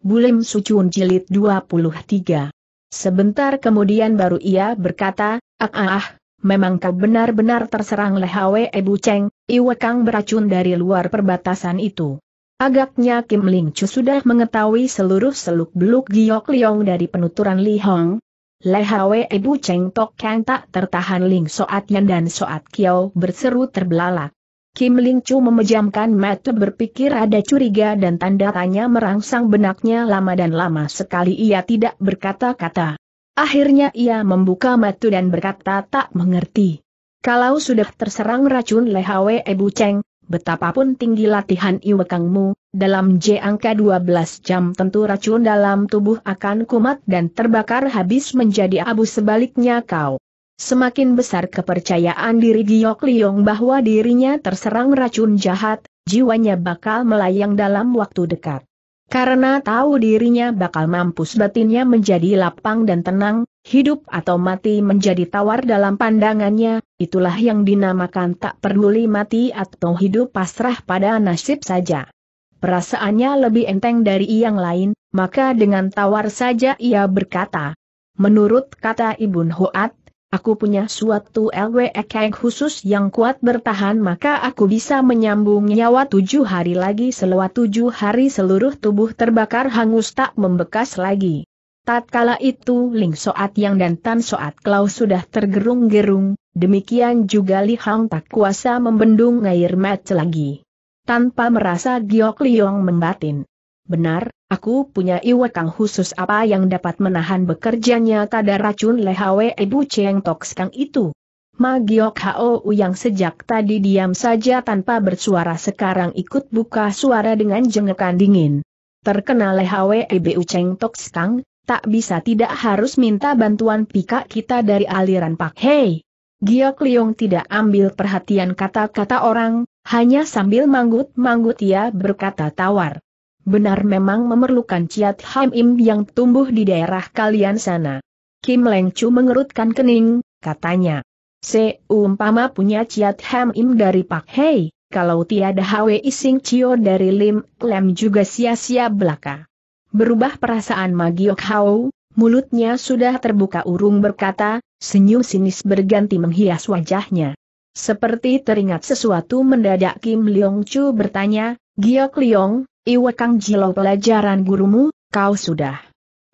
Bulim Sucun Jilid 23. Sebentar kemudian baru ia berkata, ah ah, ah memang kau benar-benar terserang lehawe Hwe Ebu Cheng, Iwekang beracun dari luar perbatasan itu. Agaknya Kim Ling Chu sudah mengetahui seluruh seluk-beluk Giok Liong dari penuturan Li Hong. Lehawe Hwe Ebu Cheng Tok Kang tak tertahan Ling Soat Yan dan Soat Kiao berseru terbelalak. Kim Ling Chu memejamkan mata berpikir ada curiga dan tanda tanya merangsang benaknya lama dan lama sekali ia tidak berkata-kata. Akhirnya ia membuka mata dan berkata tak mengerti. Kalau sudah terserang racun Lehawe Ebu Cheng, betapapun tinggi latihan iwekangmu, dalam J angka 12 jam tentu racun dalam tubuh akan kumat dan terbakar habis menjadi abu sebaliknya kau. Semakin besar kepercayaan diri Giok Liong bahwa dirinya terserang racun jahat, jiwanya bakal melayang dalam waktu dekat. Karena tahu dirinya bakal mampus batinnya menjadi lapang dan tenang, hidup atau mati menjadi tawar dalam pandangannya, itulah yang dinamakan tak peduli mati atau hidup pasrah pada nasib saja. Perasaannya lebih enteng dari yang lain, maka dengan tawar saja ia berkata, Menurut kata Ibun Hoat, aku punya suatu LWEK khusus yang kuat bertahan maka aku bisa menyambung nyawa tujuh hari lagi selama tujuh hari seluruh tubuh terbakar hangus tak membekas lagi. Tatkala itu Ling Soat Yang dan Tan Soat Klau sudah tergerung-gerung, demikian juga Li Hang tak kuasa membendung air mata lagi. Tanpa merasa Giok Liong membatin. Benar, aku punya iwakang khusus apa yang dapat menahan bekerjanya tada racun lehawe ibu Cheng Tok Stang itu. Magiok Hou yang sejak tadi diam saja tanpa bersuara sekarang ikut buka suara dengan jengekan dingin. Terkena lehawe ibu Cheng Tok Stang, tak bisa tidak harus minta bantuan pika kita dari aliran Pak Hei. Giok Liong tidak ambil perhatian kata-kata orang, hanya sambil manggut-manggut ia berkata tawar. Benar memang memerlukan Ciat Ham Im yang tumbuh di daerah kalian sana. Kim Leng Chu mengerutkan kening, katanya. Seumpama punya Ciat Ham Im dari Pak Hei, kalau tiada Hwe Ising Cio dari Lim Lem juga sia-sia belaka. Berubah perasaan Magiok Hau, mulutnya sudah terbuka urung berkata, senyum sinis berganti menghias wajahnya. Seperti teringat sesuatu mendadak Kim Leong Chu bertanya, Giok Leong, Iwakang Jilo pelajaran gurumu, kau sudah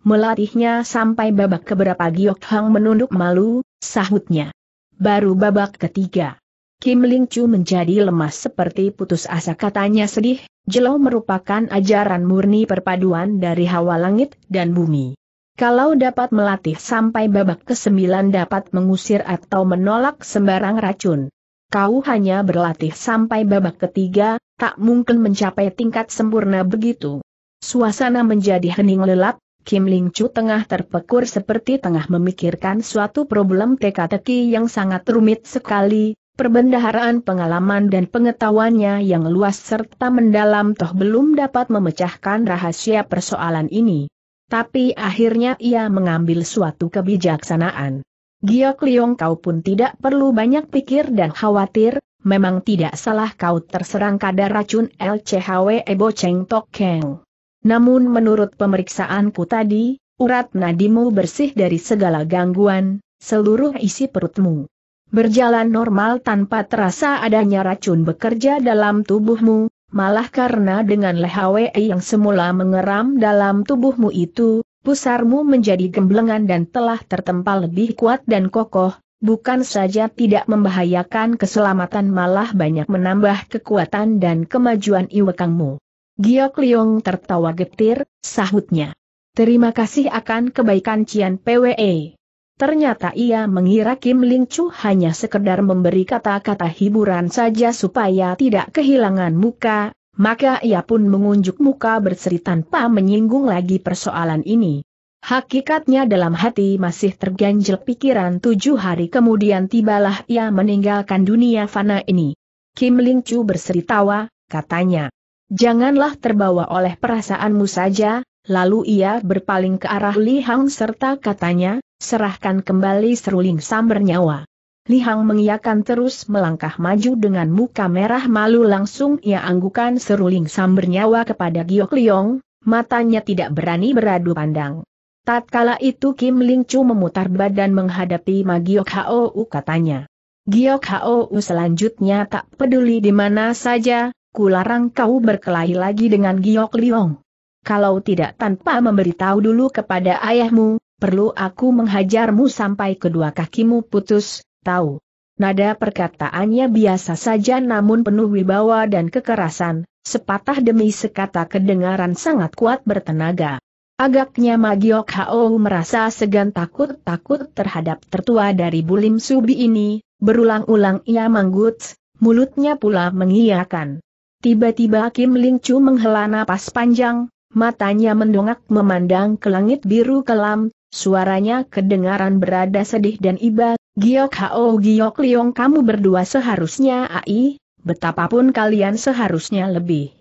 melatihnya sampai babak keberapa Giok Hang menunduk malu, sahutnya. Baru babak ketiga. Kim Ling Chu menjadi lemas seperti putus asa katanya sedih, Jelo merupakan ajaran murni perpaduan dari hawa langit dan bumi. Kalau dapat melatih sampai babak ke-9 dapat mengusir atau menolak sembarang racun. Kau hanya berlatih sampai babak ketiga, tak mungkin mencapai tingkat sempurna begitu. Suasana menjadi hening lelap, Kim Ling Chu tengah terpekur seperti tengah memikirkan suatu problem teka-teki yang sangat rumit sekali, perbendaharaan pengalaman dan pengetahuannya yang luas serta mendalam toh belum dapat memecahkan rahasia persoalan ini. Tapi akhirnya ia mengambil suatu kebijaksanaan. Giok Liong kau pun tidak perlu banyak pikir dan khawatir, memang tidak salah kau terserang kadar racun LCHW Ebo Cheng Tok Keng. Namun menurut pemeriksaanku tadi, urat nadimu bersih dari segala gangguan, seluruh isi perutmu berjalan normal tanpa terasa adanya racun bekerja dalam tubuhmu, malah karena dengan lehawe yang semula mengeram dalam tubuhmu itu, pusarmu menjadi gemblengan dan telah tertempa lebih kuat dan kokoh, bukan saja tidak membahayakan keselamatan malah banyak menambah kekuatan dan kemajuan Iwekangmu. Giok Liong tertawa getir, sahutnya. Terima kasih akan kebaikan Cian PWE. Ternyata ia mengira Kim Ling Chu hanya sekedar memberi kata-kata hiburan saja supaya tidak kehilangan muka, maka ia pun mengunjuk muka berseri tanpa menyinggung lagi persoalan ini. Hakikatnya dalam hati masih terganjel pikiran tujuh hari kemudian tibalah ia meninggalkan dunia fana ini. Kim Ling Chu berseri tawa, katanya. Janganlah terbawa oleh perasaanmu saja, lalu ia berpaling ke arah Li Hang serta katanya, serahkan kembali seruling Samber nyawa. Li Hang mengiyakan terus melangkah maju dengan muka merah malu langsung ia anggukan seruling Samber nyawa kepada Giok Liong, matanya tidak berani beradu pandang. Tatkala itu Kim Ling Chu memutar badan menghadapi Ma Giok Hou katanya. Giok Hou selanjutnya tak peduli di mana saja, kularang kau berkelahi lagi dengan Giok Liong. Kalau tidak tanpa memberitahu dulu kepada ayahmu, perlu aku menghajarmu sampai kedua kakimu putus, tahu. Nada perkataannya biasa saja namun penuh wibawa dan kekerasan, sepatah demi sekata kedengaran sangat kuat bertenaga. Agaknya Magiok Hao merasa segan takut-takut terhadap tertua dari Bulim Subi ini, berulang-ulang ia manggut, mulutnya pula mengiyakan. Tiba-tiba Kim Ling Chu menghela napas panjang, matanya mendongak memandang ke langit biru kelam, suaranya kedengaran berada sedih dan iba, Giok Hao Giok Liong kamu berdua seharusnya ai, betapapun kalian seharusnya lebih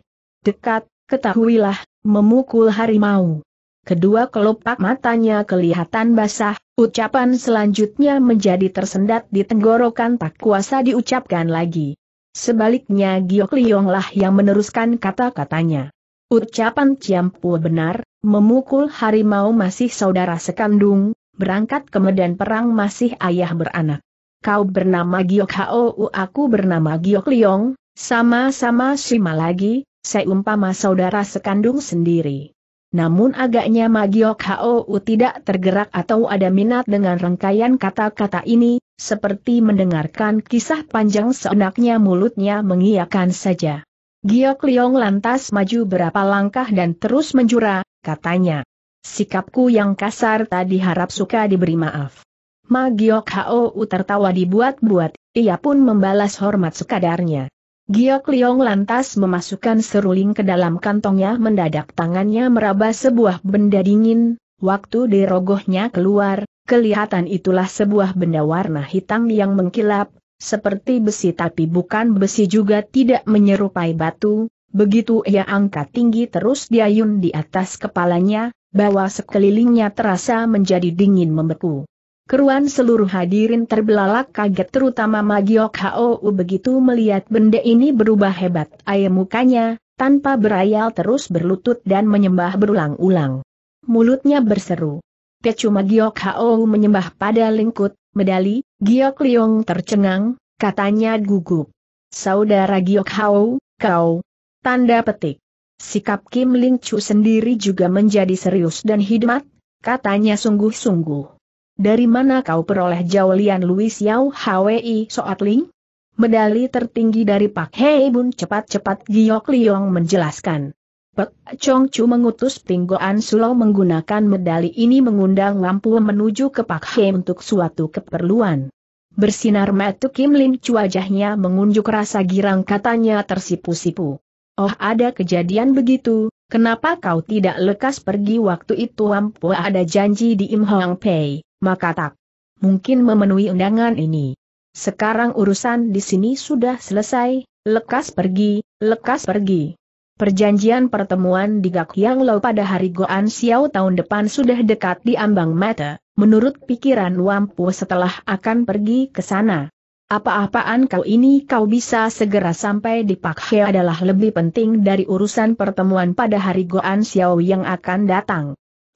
dekat, ketahuilah, memukul harimau. Kedua kelopak matanya kelihatan basah, ucapan selanjutnya menjadi tersendat di tenggorokan tak kuasa diucapkan lagi. Sebaliknya Giok lah yang meneruskan kata-katanya. Ucapan Ciampu benar, memukul harimau masih saudara sekandung, berangkat ke medan perang masih ayah beranak. Kau bernama Giok Hou aku bernama Giok Liong, sama-sama Sima lagi, seumpama saudara sekandung sendiri. Namun agaknya Magiok Hou tidak tergerak atau ada minat dengan rangkaian kata-kata ini, seperti mendengarkan kisah panjang seenaknya mulutnya mengiyakan saja. Giok Liong lantas maju berapa langkah dan terus menjura, katanya. Sikapku yang kasar tadi harap suka diberi maaf. Magiok Hou tertawa dibuat-buat, ia pun membalas hormat sekadarnya. Giok Liong lantas memasukkan seruling ke dalam kantongnya mendadak tangannya meraba sebuah benda dingin, waktu dirogohnya keluar, kelihatan itulah sebuah benda warna hitam yang mengkilap, seperti besi tapi bukan besi juga tidak menyerupai batu, begitu ia angkat tinggi terus diayun di atas kepalanya, bahwa sekelilingnya terasa menjadi dingin membeku. Keruan seluruh hadirin terbelalak kaget terutama Magiok Hou begitu melihat benda ini berubah hebat ayam mukanya, tanpa berayal terus berlutut dan menyembah berulang-ulang. Mulutnya berseru. Pecu Magiok Hou menyembah pada lingkut, medali, Giok Liong tercengang, katanya gugup. Saudara Giok Hou, kau. Tanda petik. Sikap Kim Ling Chu sendiri juga menjadi serius dan hidmat, katanya sungguh-sungguh. Dari mana kau peroleh jawlian Louis Yao Hwi Soat Ling? Medali tertinggi dari Pak Hei Bun cepat-cepat Giok Liong menjelaskan. Pek Chong Chu mengutus Tinggoan Sulau menggunakan medali ini mengundang lampu menuju ke Pak Hei untuk suatu keperluan. Bersinar metu Kim Lin Chu wajahnya mengunjuk rasa girang katanya tersipu-sipu. Oh ada kejadian begitu, kenapa kau tidak lekas pergi waktu itu Wampu ada janji di Im Hong Pei? maka tak mungkin memenuhi undangan ini. Sekarang urusan di sini sudah selesai, lekas pergi, lekas pergi. Perjanjian pertemuan di Gak Yang Lo pada hari Goan Xiao tahun depan sudah dekat di ambang mata, menurut pikiran Wampu setelah akan pergi ke sana. Apa-apaan kau ini kau bisa segera sampai di Pak Pakhe adalah lebih penting dari urusan pertemuan pada hari Goan Xiao yang akan datang.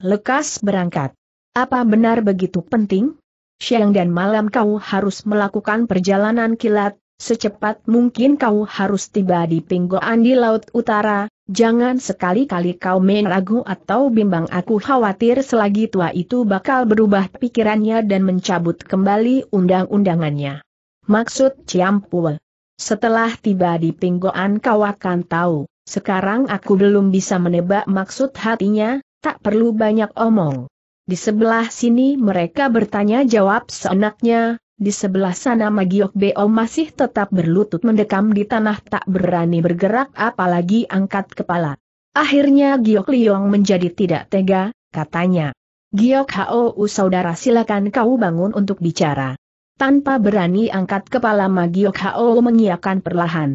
Lekas berangkat. Apa benar begitu penting? Siang dan malam kau harus melakukan perjalanan kilat, secepat mungkin kau harus tiba di pinggoan di Laut Utara, jangan sekali-kali kau main ragu atau bimbang aku khawatir selagi tua itu bakal berubah pikirannya dan mencabut kembali undang-undangannya. Maksud Ciampul. Setelah tiba di pinggoan kau akan tahu, sekarang aku belum bisa menebak maksud hatinya, tak perlu banyak omong. Di sebelah sini mereka bertanya jawab seenaknya, di sebelah sana Magiok Beo masih tetap berlutut mendekam di tanah tak berani bergerak apalagi angkat kepala. Akhirnya Giok Liong menjadi tidak tega, katanya. Giok Hao saudara silakan kau bangun untuk bicara. Tanpa berani angkat kepala Magiok Hao mengiakan perlahan.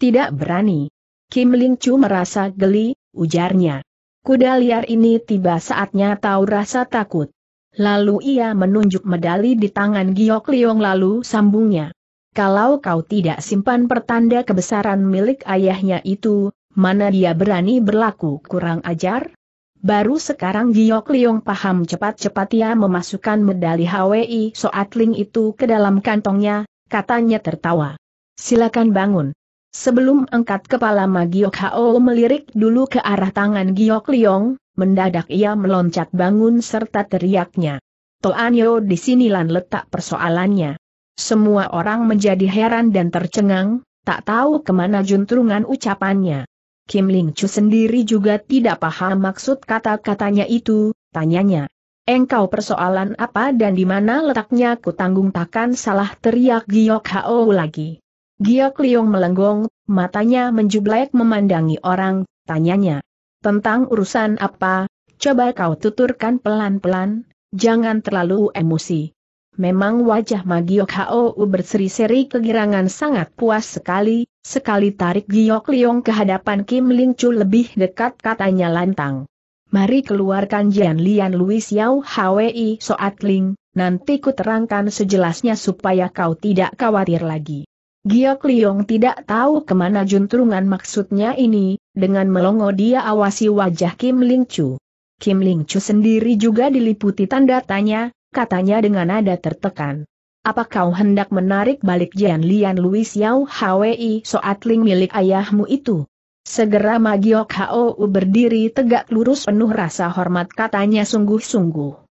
Tidak berani. Kim Ling Chu merasa geli, ujarnya. Kuda liar ini tiba saatnya tahu rasa takut. Lalu ia menunjuk medali di tangan Giok Liong lalu sambungnya. Kalau kau tidak simpan pertanda kebesaran milik ayahnya itu, mana dia berani berlaku kurang ajar? Baru sekarang Giok Liong paham cepat-cepat ia memasukkan medali HWI Soatling itu ke dalam kantongnya, katanya tertawa. Silakan bangun. Sebelum angkat kepala Magiok Hao melirik dulu ke arah tangan Giok Liong, mendadak ia meloncat bangun serta teriaknya. Toanyo di sinilan letak persoalannya. Semua orang menjadi heran dan tercengang, tak tahu kemana juntrungan ucapannya. Kim Ling Chu sendiri juga tidak paham maksud kata-katanya itu, tanyanya. Engkau persoalan apa dan di mana letaknya ku tanggung takkan salah teriak Giok Hao lagi. Giok Liong melenggong, matanya menjublek memandangi orang, tanyanya. Tentang urusan apa, coba kau tuturkan pelan-pelan, jangan terlalu emosi. Memang wajah Magiok Hao berseri-seri kegirangan sangat puas sekali, sekali tarik Giok Liong ke hadapan Kim Ling Chu lebih dekat katanya lantang. Mari keluarkan Jian Lian Lui Xiao Hwi Soat Ling, nanti ku terangkan sejelasnya supaya kau tidak khawatir lagi. Giok Liong tidak tahu kemana juntrungan maksudnya ini, dengan melongo dia awasi wajah Kim Ling Chu. Kim Ling Chu sendiri juga diliputi tanda tanya, katanya dengan nada tertekan. Apa kau hendak menarik balik Jian Lian Louis Xiao Hwi Soatling milik ayahmu itu? Segera Magiok Hou berdiri tegak lurus penuh rasa hormat katanya sungguh-sungguh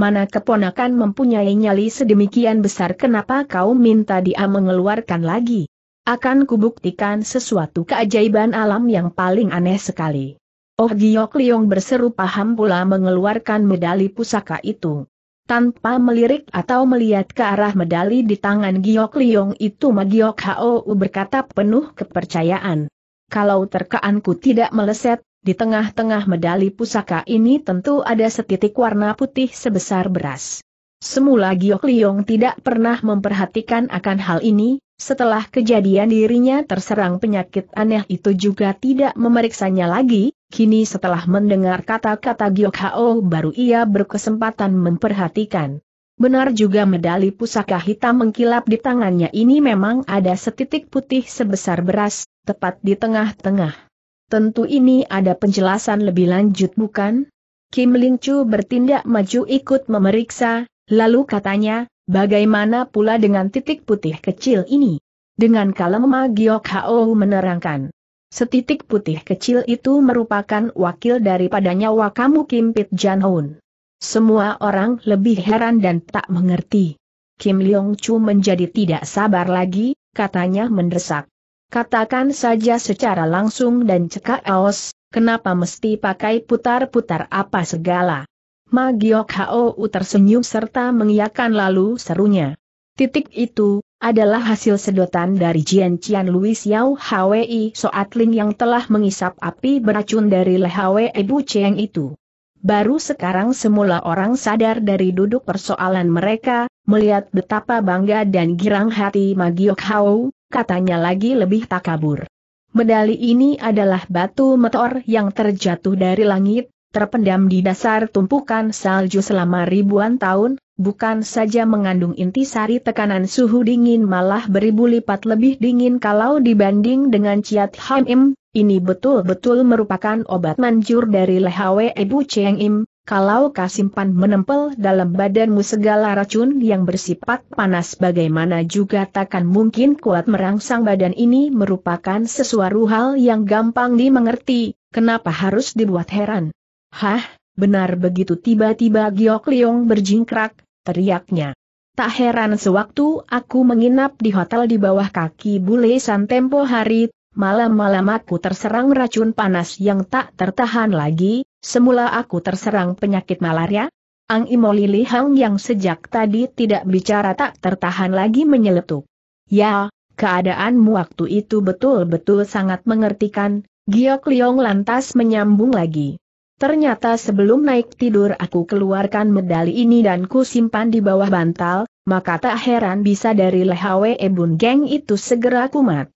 mana keponakan mempunyai nyali sedemikian besar kenapa kau minta dia mengeluarkan lagi? Akan kubuktikan sesuatu keajaiban alam yang paling aneh sekali. Oh Giok Liong berseru paham pula mengeluarkan medali pusaka itu. Tanpa melirik atau melihat ke arah medali di tangan Giok Liong itu Magiok Hou berkata penuh kepercayaan. Kalau terkaanku tidak meleset, di tengah-tengah medali pusaka ini tentu ada setitik warna putih sebesar beras. Semula Giok Liong tidak pernah memperhatikan akan hal ini, setelah kejadian dirinya terserang penyakit aneh itu juga tidak memeriksanya lagi, kini setelah mendengar kata-kata Giok Hao baru ia berkesempatan memperhatikan. Benar juga medali pusaka hitam mengkilap di tangannya ini memang ada setitik putih sebesar beras, tepat di tengah-tengah. Tentu ini ada penjelasan lebih lanjut bukan? Kim Ling Chu bertindak maju ikut memeriksa, lalu katanya, bagaimana pula dengan titik putih kecil ini? Dengan kalem Ma Giok Hao menerangkan. Setitik putih kecil itu merupakan wakil daripada nyawa kamu Kim Pit Jan Hoon. Semua orang lebih heran dan tak mengerti. Kim Leong Chu menjadi tidak sabar lagi, katanya mendesak. Katakan saja secara langsung dan cekak aos, kenapa mesti pakai putar-putar apa segala. Ma Giok Hou tersenyum serta mengiakan lalu serunya. Titik itu, adalah hasil sedotan dari Jian Qian Louis Yao Hwi Soatling yang telah mengisap api beracun dari Le Hwi Ibu Cheng itu. Baru sekarang semula orang sadar dari duduk persoalan mereka, melihat betapa bangga dan girang hati Ma Giok Hou, katanya lagi lebih takabur. Medali ini adalah batu meteor yang terjatuh dari langit, terpendam di dasar tumpukan salju selama ribuan tahun, bukan saja mengandung inti sari tekanan suhu dingin malah beribu lipat lebih dingin kalau dibanding dengan Ciat Haim, ini betul-betul merupakan obat manjur dari lehawe Ibu Cheng Im, kalau kasimpan menempel dalam badanmu segala racun yang bersifat panas bagaimana juga takkan mungkin kuat merangsang badan ini merupakan sesuatu hal yang gampang dimengerti, kenapa harus dibuat heran? Hah, benar begitu tiba-tiba Giok Leong berjingkrak, teriaknya. Tak heran sewaktu aku menginap di hotel di bawah kaki bule san tempo hari, malam-malam aku terserang racun panas yang tak tertahan lagi, Semula aku terserang penyakit malaria, Ang Imo Lili Hang yang sejak tadi tidak bicara tak tertahan lagi menyeletuk. Ya, keadaanmu waktu itu betul-betul sangat mengertikan, Giok Liong lantas menyambung lagi. Ternyata sebelum naik tidur aku keluarkan medali ini dan ku simpan di bawah bantal, maka tak heran bisa dari lehawe Ebun Geng itu segera kumat.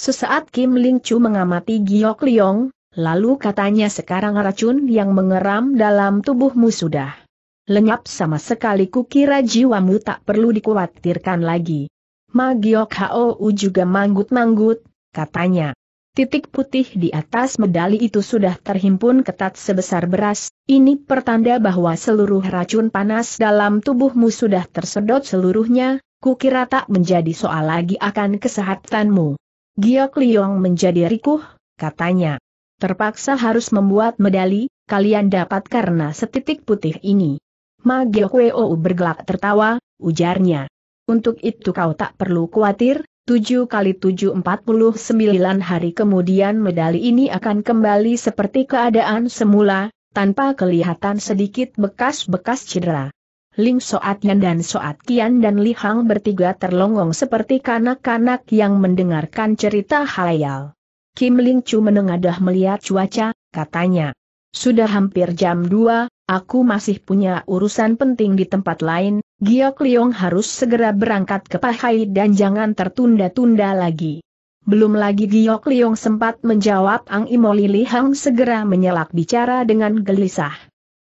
Sesaat Kim Ling Chu mengamati Giok Liong, Lalu katanya sekarang racun yang mengeram dalam tubuhmu sudah lenyap sama sekali kukira jiwamu tak perlu dikhawatirkan lagi. Magiok Hou juga manggut-manggut, katanya. Titik putih di atas medali itu sudah terhimpun ketat sebesar beras, ini pertanda bahwa seluruh racun panas dalam tubuhmu sudah tersedot seluruhnya, kukira tak menjadi soal lagi akan kesehatanmu. Giok Liong menjadi rikuh, katanya. Terpaksa harus membuat medali, kalian dapat karena setitik putih ini. Magyokweo bergelak tertawa, ujarnya. Untuk itu kau tak perlu khawatir, 7 kali 7 49 hari kemudian medali ini akan kembali seperti keadaan semula, tanpa kelihatan sedikit bekas-bekas cedera. Ling Soat Yan dan Soat Kian dan Li Hang bertiga terlongong seperti kanak-kanak yang mendengarkan cerita halayal. Kim Ling Chu menengadah melihat cuaca, katanya. Sudah hampir jam 2, aku masih punya urusan penting di tempat lain, Giok Liong harus segera berangkat ke Pahai dan jangan tertunda-tunda lagi. Belum lagi Giok Liong sempat menjawab Ang Imo Lili Hang segera menyelak bicara dengan gelisah.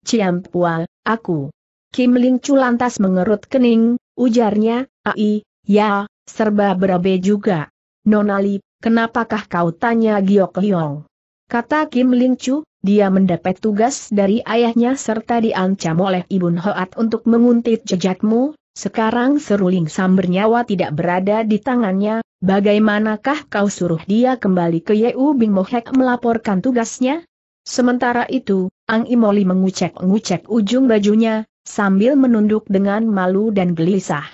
Ciam Pua, aku. Kim Ling Chu lantas mengerut kening, ujarnya, ai, ya, serba berabe juga. Nonali, Kenapakah kau tanya Giok Hyong? Kata Kim Ling Chu, dia mendapat tugas dari ayahnya serta diancam oleh Ibun Hoat untuk menguntit jejakmu, sekarang seruling sambernyawa tidak berada di tangannya, bagaimanakah kau suruh dia kembali ke Yeu Bing Mohek melaporkan tugasnya? Sementara itu, Ang Imoli mengucek-ngucek ujung bajunya, sambil menunduk dengan malu dan gelisah.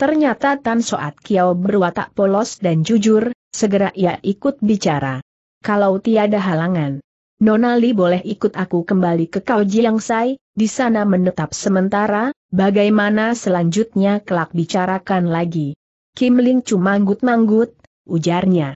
Ternyata Tan Soat Kiao berwatak polos dan jujur, Segera ia ikut bicara. Kalau tiada halangan, Nonali boleh ikut aku kembali ke Kau Jiang di sana menetap sementara, bagaimana selanjutnya kelak bicarakan lagi. Kim Ling manggut manggut ujarnya.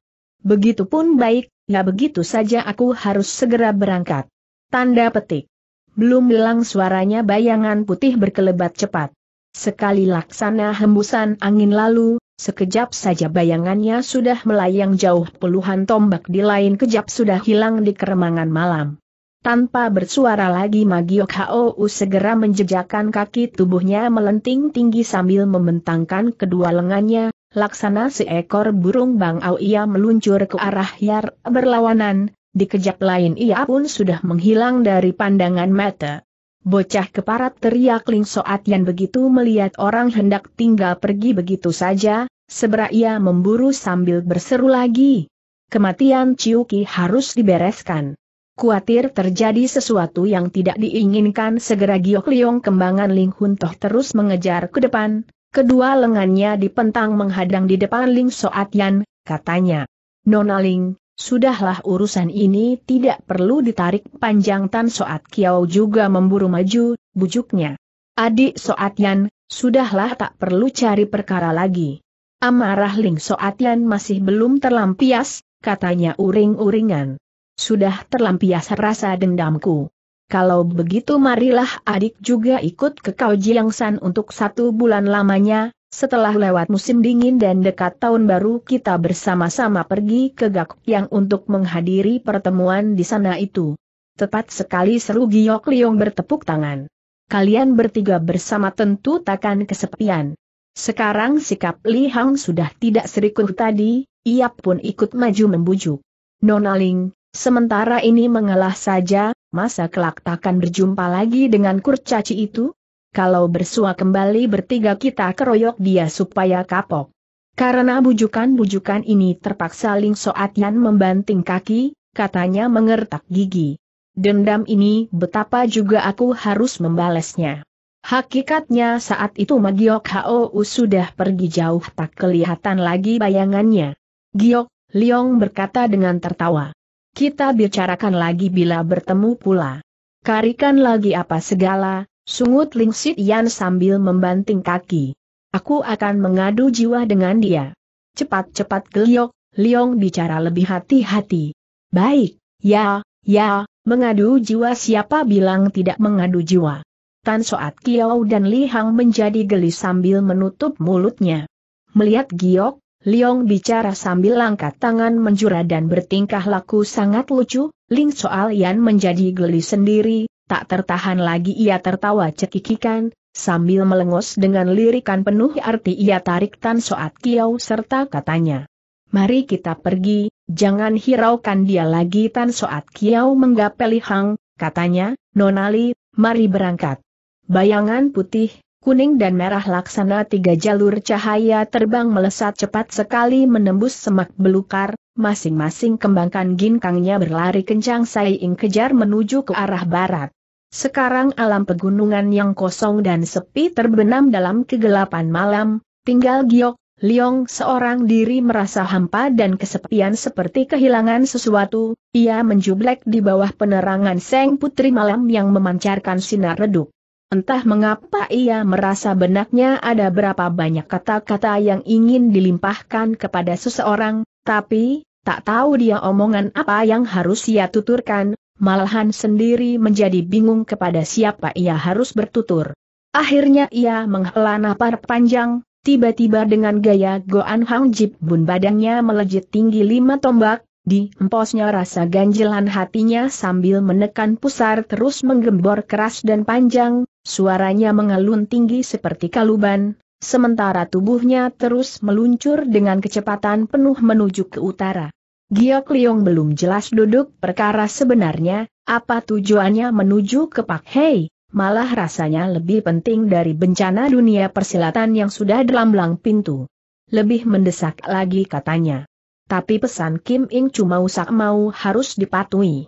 Begitupun baik, ya begitu saja aku harus segera berangkat. Tanda petik. Belum hilang suaranya bayangan putih berkelebat cepat. Sekali laksana hembusan angin lalu, Sekejap saja bayangannya sudah melayang jauh puluhan tombak di lain kejap sudah hilang di keremangan malam. Tanpa bersuara lagi Magiok Hou segera menjejakkan kaki tubuhnya melenting tinggi sambil membentangkan kedua lengannya, laksana seekor burung bangau ia meluncur ke arah Yar berlawanan, di kejap lain ia pun sudah menghilang dari pandangan mata. Bocah keparat teriak Ling Soat yang begitu melihat orang hendak tinggal pergi begitu saja, seberak ia memburu sambil berseru lagi. Kematian Ciuki harus dibereskan. Kuatir terjadi sesuatu yang tidak diinginkan segera Giok Liong kembangan Ling Hun Toh terus mengejar ke depan, kedua lengannya dipentang menghadang di depan Ling Soat Yan, katanya. Nona Ling, Sudahlah urusan ini tidak perlu ditarik panjang Tan Soat Kiau juga memburu maju, bujuknya. Adik Soat Yan, sudahlah tak perlu cari perkara lagi. Amarah Ling Soat Yan masih belum terlampias, katanya uring-uringan. Sudah terlampias rasa dendamku. Kalau begitu marilah adik juga ikut ke Kau Jiang San untuk satu bulan lamanya, setelah lewat musim dingin dan dekat tahun baru kita bersama-sama pergi ke Gak yang untuk menghadiri pertemuan di sana itu. Tepat sekali seru Giok Liong bertepuk tangan. Kalian bertiga bersama tentu takkan kesepian. Sekarang sikap Li Hang sudah tidak serikuh tadi, ia pun ikut maju membujuk. Nonaling, sementara ini mengalah saja, masa kelak takkan berjumpa lagi dengan kurcaci itu? kalau bersua kembali bertiga kita keroyok dia supaya kapok. Karena bujukan-bujukan ini terpaksa Ling Soat Yan membanting kaki, katanya mengertak gigi. Dendam ini betapa juga aku harus membalasnya. Hakikatnya saat itu Magiok Hou sudah pergi jauh tak kelihatan lagi bayangannya. Giok, Liong berkata dengan tertawa. Kita bicarakan lagi bila bertemu pula. Karikan lagi apa segala, Sungut Ling Yan sambil membanting kaki. Aku akan mengadu jiwa dengan dia. Cepat-cepat geliok, Liong bicara lebih hati-hati. Baik, ya, ya, mengadu jiwa siapa bilang tidak mengadu jiwa. Tan Soat Kiao dan Li Hang menjadi geli sambil menutup mulutnya. Melihat Giok, Liong bicara sambil langkat tangan menjura dan bertingkah laku sangat lucu, Ling Soal Yan menjadi geli sendiri, Tak tertahan lagi ia tertawa cekikikan, sambil melengos dengan lirikan penuh arti ia tarik Tan Soat Kiau serta katanya. Mari kita pergi, jangan hiraukan dia lagi Tan Soat Kiau menggapeli Hang, katanya, Nonali, mari berangkat. Bayangan putih, kuning dan merah laksana tiga jalur cahaya terbang melesat cepat sekali menembus semak belukar, masing-masing kembangkan ginkangnya berlari kencang saing kejar menuju ke arah barat. Sekarang alam pegunungan yang kosong dan sepi terbenam dalam kegelapan malam, tinggal Giok, Liong seorang diri merasa hampa dan kesepian seperti kehilangan sesuatu, ia menjublek di bawah penerangan Seng Putri Malam yang memancarkan sinar redup. Entah mengapa ia merasa benaknya ada berapa banyak kata-kata yang ingin dilimpahkan kepada seseorang, tapi, tak tahu dia omongan apa yang harus ia tuturkan, malahan sendiri menjadi bingung kepada siapa ia harus bertutur. Akhirnya ia menghela napas panjang, tiba-tiba dengan gaya Goan Hang Jip Bun badannya melejit tinggi lima tombak, di emposnya rasa ganjelan hatinya sambil menekan pusar terus menggembor keras dan panjang, Suaranya mengalun tinggi seperti kaluban, sementara tubuhnya terus meluncur dengan kecepatan penuh menuju ke utara. Giok Liong belum jelas duduk perkara sebenarnya, apa tujuannya menuju ke Pak Hei, malah rasanya lebih penting dari bencana dunia persilatan yang sudah dalam lang pintu. Lebih mendesak lagi katanya. Tapi pesan Kim Ing cuma usak mau harus dipatuhi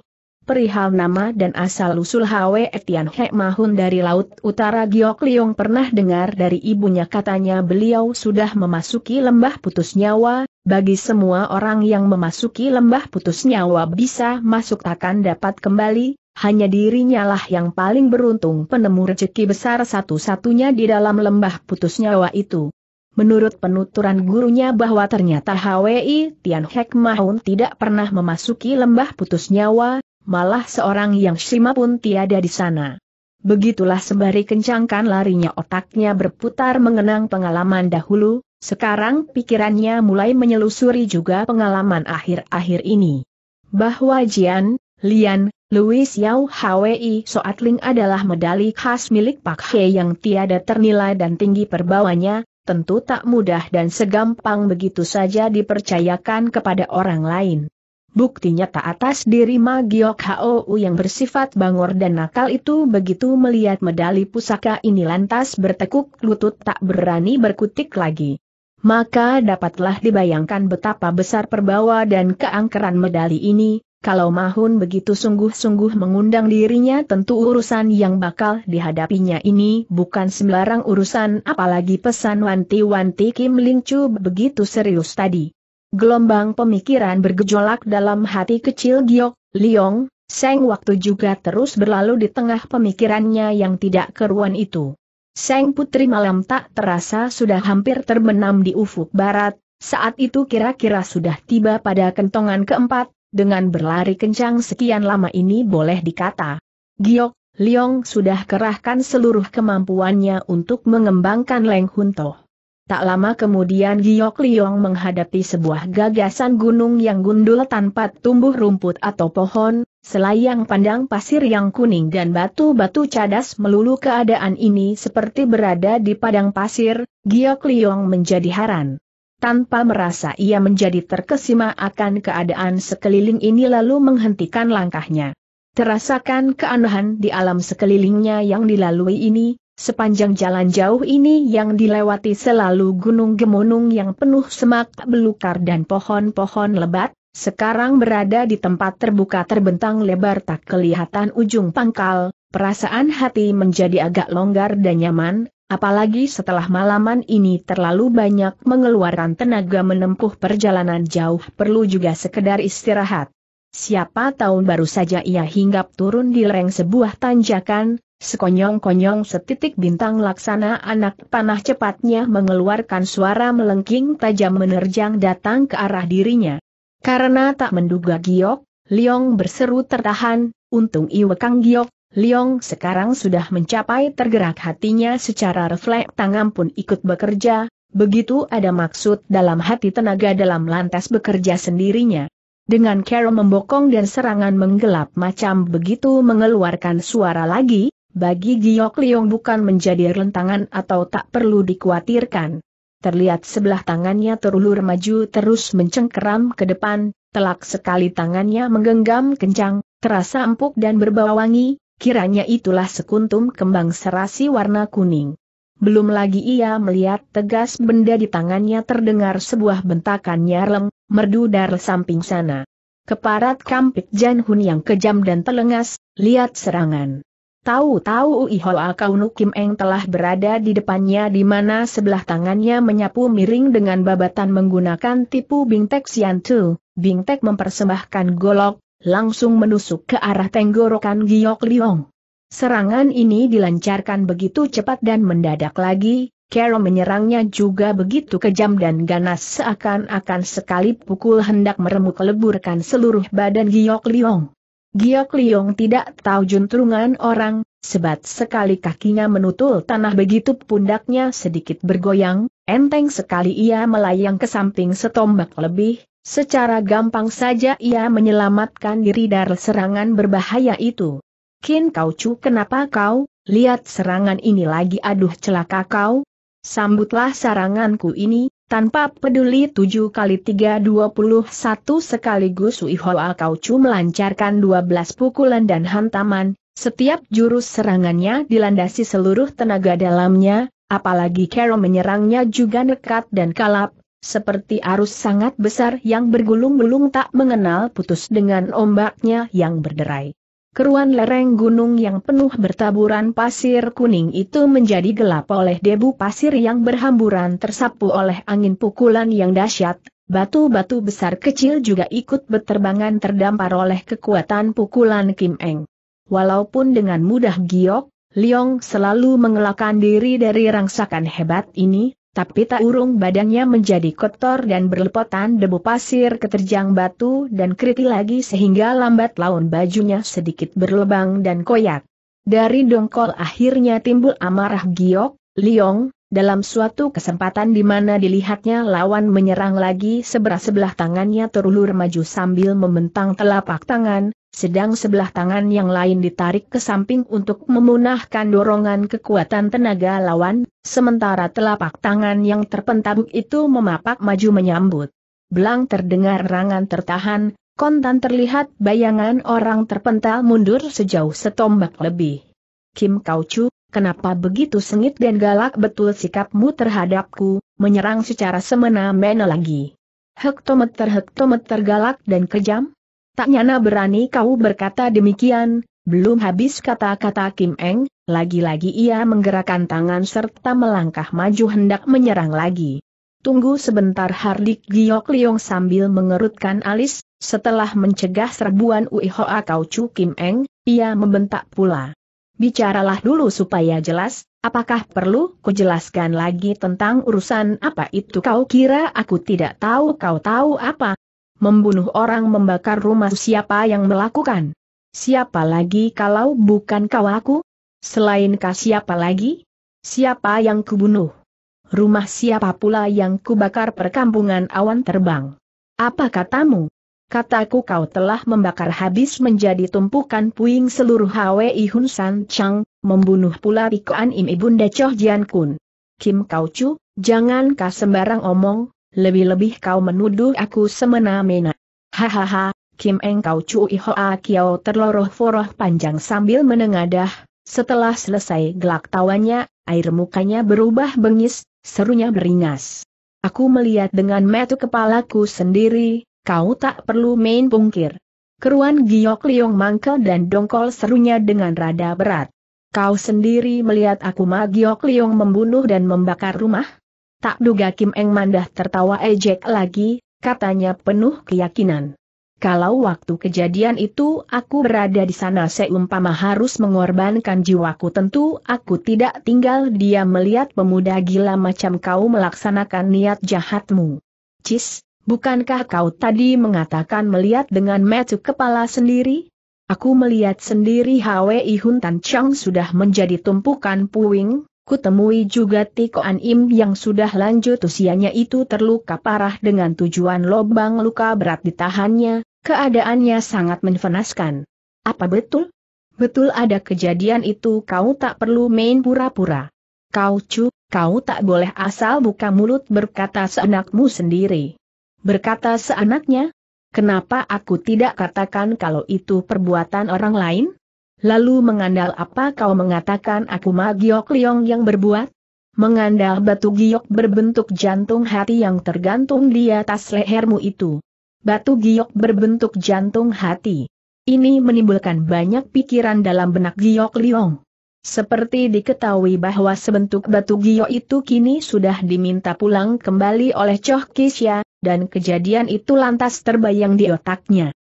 perihal nama dan asal-usul Hwe Tian Hek Mahun dari Laut Utara Giok Liong pernah dengar dari ibunya katanya beliau sudah memasuki lembah putus nyawa, bagi semua orang yang memasuki lembah putus nyawa bisa masuk takkan dapat kembali, hanya dirinya lah yang paling beruntung penemu rezeki besar satu-satunya di dalam lembah putus nyawa itu. Menurut penuturan gurunya bahwa ternyata HWI Tian Hek Mahun tidak pernah memasuki lembah putus nyawa, malah seorang yang Shima pun tiada di sana. Begitulah sembari kencangkan larinya otaknya berputar mengenang pengalaman dahulu, sekarang pikirannya mulai menyelusuri juga pengalaman akhir-akhir ini. Bahwa Jian, Lian, Louis Yao Hwi Soatling adalah medali khas milik Pak He yang tiada ternilai dan tinggi perbawanya, tentu tak mudah dan segampang begitu saja dipercayakan kepada orang lain. Buktinya tak atas diri Magiok Hou yang bersifat bangor dan nakal itu begitu melihat medali pusaka ini lantas bertekuk lutut tak berani berkutik lagi. Maka dapatlah dibayangkan betapa besar perbawa dan keangkeran medali ini, kalau Mahun begitu sungguh-sungguh mengundang dirinya tentu urusan yang bakal dihadapinya ini bukan sembarang urusan apalagi pesan wanti-wanti Kim Ling Chu begitu serius tadi. Gelombang pemikiran bergejolak dalam hati kecil Giok, Liong, Seng waktu juga terus berlalu di tengah pemikirannya yang tidak keruan itu. Seng putri malam tak terasa sudah hampir terbenam di ufuk barat, saat itu kira-kira sudah tiba pada kentongan keempat, dengan berlari kencang sekian lama ini boleh dikata. Giok, Liong sudah kerahkan seluruh kemampuannya untuk mengembangkan Leng Hunto. Tak lama kemudian Giok Liong menghadapi sebuah gagasan gunung yang gundul tanpa tumbuh rumput atau pohon, selayang pandang pasir yang kuning dan batu-batu cadas melulu keadaan ini seperti berada di padang pasir, Giok Liong menjadi haran. Tanpa merasa ia menjadi terkesima akan keadaan sekeliling ini lalu menghentikan langkahnya. Terasakan keanehan di alam sekelilingnya yang dilalui ini, Sepanjang jalan jauh ini yang dilewati selalu gunung gemunung yang penuh semak belukar dan pohon-pohon lebat, sekarang berada di tempat terbuka terbentang lebar tak kelihatan ujung pangkal, perasaan hati menjadi agak longgar dan nyaman, apalagi setelah malaman ini terlalu banyak mengeluarkan tenaga menempuh perjalanan jauh perlu juga sekedar istirahat. Siapa tahu baru saja ia hinggap turun di lereng sebuah tanjakan, Sekonyong-konyong setitik bintang laksana anak panah cepatnya mengeluarkan suara melengking tajam menerjang datang ke arah dirinya. Karena tak menduga giok, Liong berseru tertahan, untung kang giok, Liong sekarang sudah mencapai tergerak hatinya secara refleks tangan pun ikut bekerja, begitu ada maksud dalam hati tenaga dalam lantas bekerja sendirinya. Dengan cara membokong dan serangan menggelap macam begitu mengeluarkan suara lagi, bagi Giok Liong bukan menjadi rentangan atau tak perlu dikhawatirkan. Terlihat sebelah tangannya terulur maju terus mencengkeram ke depan, telak sekali tangannya menggenggam kencang, terasa empuk dan berbau wangi, kiranya itulah sekuntum kembang serasi warna kuning. Belum lagi ia melihat tegas benda di tangannya terdengar sebuah bentakan nyareng, merdu dari samping sana. Keparat kampit Jan Hun yang kejam dan telengas, lihat serangan. Tahu-tahu Ihoa Kaunu Kim Eng telah berada di depannya di mana sebelah tangannya menyapu miring dengan babatan menggunakan tipu Bingtek Siantu. Bingtek mempersembahkan golok, langsung menusuk ke arah tenggorokan Giok Liong. Serangan ini dilancarkan begitu cepat dan mendadak lagi, Carol menyerangnya juga begitu kejam dan ganas seakan-akan sekali pukul hendak meremuk leburkan seluruh badan Giok Liong. Gio Liong tidak tahu juntrungan orang, sebat sekali kakinya menutul tanah begitu pundaknya sedikit bergoyang, enteng sekali ia melayang ke samping setombak lebih, secara gampang saja ia menyelamatkan diri dari serangan berbahaya itu. Kin Kau Chu kenapa kau, lihat serangan ini lagi aduh celaka kau, sambutlah saranganku ini, tanpa peduli tujuh kali tiga dua puluh satu sekaligus Sui Hoa Kaucu melancarkan dua belas pukulan dan hantaman, setiap jurus serangannya dilandasi seluruh tenaga dalamnya, apalagi Kero menyerangnya juga nekat dan kalap, seperti arus sangat besar yang bergulung-gulung tak mengenal putus dengan ombaknya yang berderai keruan lereng gunung yang penuh bertaburan pasir kuning itu menjadi gelap oleh debu pasir yang berhamburan tersapu oleh angin pukulan yang dahsyat, batu-batu besar kecil juga ikut berterbangan terdampar oleh kekuatan pukulan Kim Eng. Walaupun dengan mudah giok, Liong selalu mengelakkan diri dari rangsakan hebat ini, tapi tak urung badannya menjadi kotor dan berlepotan debu pasir keterjang batu dan keriti lagi sehingga lambat laun bajunya sedikit berlebang dan koyak. Dari dongkol akhirnya timbul amarah giok, liong, dalam suatu kesempatan di mana dilihatnya lawan menyerang lagi sebelah-sebelah tangannya terulur maju sambil membentang telapak tangan, sedang sebelah tangan yang lain ditarik ke samping untuk memunahkan dorongan kekuatan tenaga lawan, sementara telapak tangan yang terpentabuk itu memapak maju menyambut. Belang terdengar rangan tertahan, kontan terlihat bayangan orang terpental mundur sejauh setombak lebih. Kim Kau Chu, kenapa begitu sengit dan galak betul sikapmu terhadapku, menyerang secara semena-mena lagi. Hektometer-hektometer galak dan kejam? Tak nyana berani kau berkata demikian, belum habis kata-kata Kim Eng, lagi-lagi ia menggerakkan tangan serta melangkah maju hendak menyerang lagi. Tunggu sebentar Hardik Giok Liong sambil mengerutkan alis, setelah mencegah serbuan Ui Hoa Kau Chu Kim Eng, ia membentak pula. Bicaralah dulu supaya jelas, apakah perlu jelaskan lagi tentang urusan apa itu kau kira aku tidak tahu kau tahu apa, Membunuh orang membakar rumah siapa yang melakukan? Siapa lagi kalau bukan kau aku? Selain kau siapa lagi? Siapa yang kubunuh? Rumah siapa pula yang kubakar perkampungan awan terbang? Apa katamu? Kataku kau telah membakar habis menjadi tumpukan puing seluruh Hwi Hun San Chang, membunuh pula Pikoan Im Ibunda Choh Jian Kun. Kim Kau Chu, jangan kau sembarang omong, lebih-lebih kau menuduh aku semena-mena. Hahaha, Kim Eng kau cui hoa kiao terloroh-foroh panjang sambil menengadah, setelah selesai gelak tawanya, air mukanya berubah bengis, serunya beringas. Aku melihat dengan metu kepalaku sendiri, kau tak perlu main pungkir. Keruan giok liong mangkel dan dongkol serunya dengan rada berat. Kau sendiri melihat aku Ma Giok Liong membunuh dan membakar rumah? Tak duga Kim Eng Mandah tertawa ejek lagi, katanya penuh keyakinan. Kalau waktu kejadian itu aku berada di sana seumpama harus mengorbankan jiwaku tentu aku tidak tinggal dia melihat pemuda gila macam kau melaksanakan niat jahatmu. Cis, bukankah kau tadi mengatakan melihat dengan metu kepala sendiri? Aku melihat sendiri Hwi Hun Tan Chang sudah menjadi tumpukan puing, Kutemui juga Tiko Anim yang sudah lanjut usianya itu terluka parah dengan tujuan lobang luka berat ditahannya, keadaannya sangat menfenaskan. Apa betul? Betul ada kejadian itu kau tak perlu main pura-pura. Kau cu, kau tak boleh asal buka mulut berkata seanakmu sendiri. Berkata seanaknya? Kenapa aku tidak katakan kalau itu perbuatan orang lain? Lalu mengandal apa kau mengatakan aku magiok liong yang berbuat? Mengandal batu giok berbentuk jantung hati yang tergantung di atas lehermu itu. Batu giok berbentuk jantung hati. Ini menimbulkan banyak pikiran dalam benak giok liong. Seperti diketahui bahwa sebentuk batu giok itu kini sudah diminta pulang kembali oleh Choh Kisya, dan kejadian itu lantas terbayang di otaknya.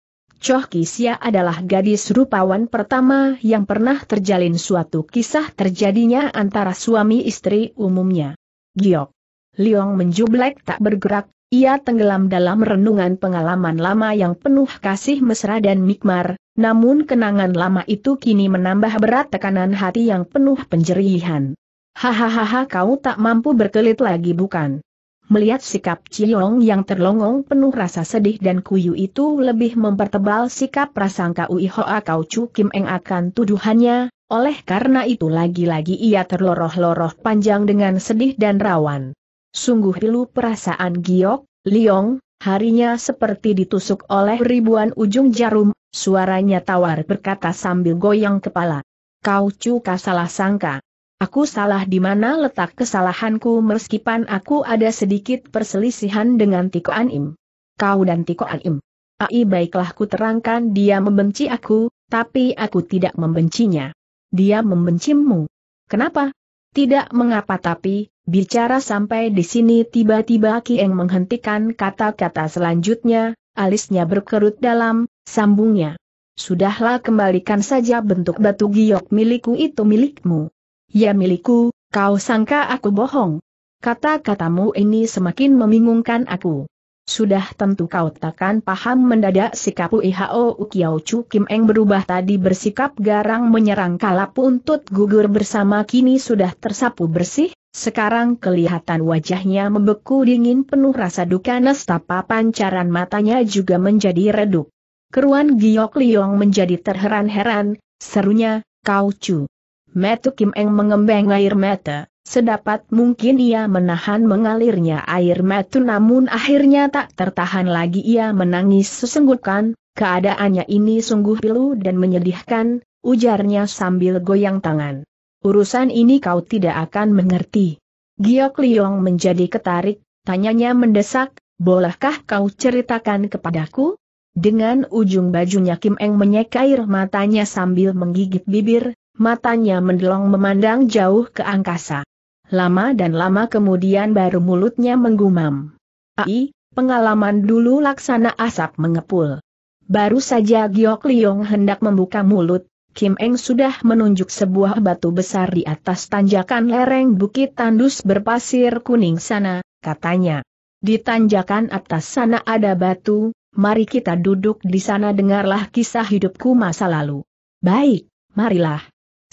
Choh Kisia adalah gadis rupawan pertama yang pernah terjalin suatu kisah terjadinya antara suami istri umumnya. Giok. Liong menjublek tak bergerak, ia tenggelam dalam renungan pengalaman lama yang penuh kasih mesra dan mikmar, namun kenangan lama itu kini menambah berat tekanan hati yang penuh penjerihan. Hahaha kau tak mampu berkelit lagi bukan? Melihat sikap Ciyong yang terlongong penuh rasa sedih dan kuyu itu lebih mempertebal sikap prasangka Ui Hoa Kau Chu Kim Eng akan tuduhannya, oleh karena itu lagi-lagi ia terloroh-loroh panjang dengan sedih dan rawan. Sungguh pilu perasaan Giok, Liong, harinya seperti ditusuk oleh ribuan ujung jarum, suaranya tawar berkata sambil goyang kepala. Kau Chu salah sangka, Aku salah di mana letak kesalahanku meskipun aku ada sedikit perselisihan dengan Tiko Anim. Kau dan Tiko Anim. Ai baiklah ku terangkan dia membenci aku, tapi aku tidak membencinya. Dia membencimu. Kenapa? Tidak mengapa tapi, bicara sampai di sini tiba-tiba Kieng menghentikan kata-kata selanjutnya, alisnya berkerut dalam, sambungnya. Sudahlah kembalikan saja bentuk batu giok milikku itu milikmu. Ya milikku, kau sangka aku bohong. Kata-katamu ini semakin membingungkan aku. Sudah tentu kau takkan paham mendadak sikap Uihao Ukiao Chu Kim Eng berubah tadi bersikap garang menyerang kalap puntut gugur bersama kini sudah tersapu bersih, sekarang kelihatan wajahnya membeku dingin penuh rasa duka nestapa pancaran matanya juga menjadi redup. Keruan Giok Liong menjadi terheran-heran, serunya, kau cu. Metu Kim Eng mengembang air mata, sedapat mungkin ia menahan mengalirnya air mata namun akhirnya tak tertahan lagi ia menangis sesenggukan, keadaannya ini sungguh pilu dan menyedihkan, ujarnya sambil goyang tangan. Urusan ini kau tidak akan mengerti. Giok Liong menjadi ketarik, tanyanya mendesak, bolehkah kau ceritakan kepadaku? Dengan ujung bajunya Kim Eng menyeka air matanya sambil menggigit bibir, Matanya mendelong memandang jauh ke angkasa. Lama dan lama kemudian baru mulutnya menggumam. Ai, pengalaman dulu laksana asap mengepul. Baru saja Giok Liong hendak membuka mulut, Kim Eng sudah menunjuk sebuah batu besar di atas tanjakan lereng bukit tandus berpasir kuning sana, katanya. Di tanjakan atas sana ada batu, mari kita duduk di sana dengarlah kisah hidupku masa lalu. Baik, marilah.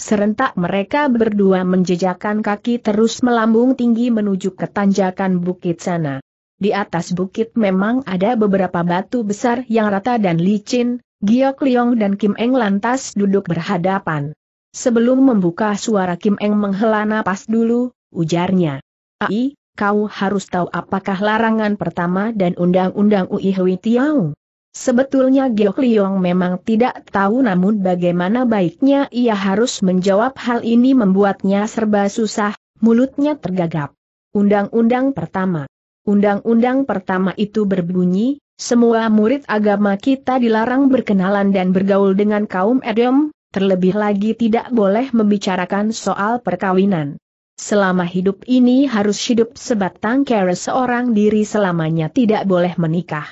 Serentak mereka berdua menjejakkan kaki terus melambung tinggi menuju ke tanjakan bukit sana. Di atas bukit memang ada beberapa batu besar yang rata dan licin, Giok Liong dan Kim Eng lantas duduk berhadapan. Sebelum membuka suara Kim Eng menghela napas dulu, ujarnya. Ai, kau harus tahu apakah larangan pertama dan undang-undang Ui Hui Tiaung. Sebetulnya Geok Liong memang tidak tahu namun bagaimana baiknya ia harus menjawab hal ini membuatnya serba susah, mulutnya tergagap. Undang-undang pertama. Undang-undang pertama itu berbunyi, semua murid agama kita dilarang berkenalan dan bergaul dengan kaum Edom, terlebih lagi tidak boleh membicarakan soal perkawinan. Selama hidup ini harus hidup sebatang kara seorang diri selamanya tidak boleh menikah.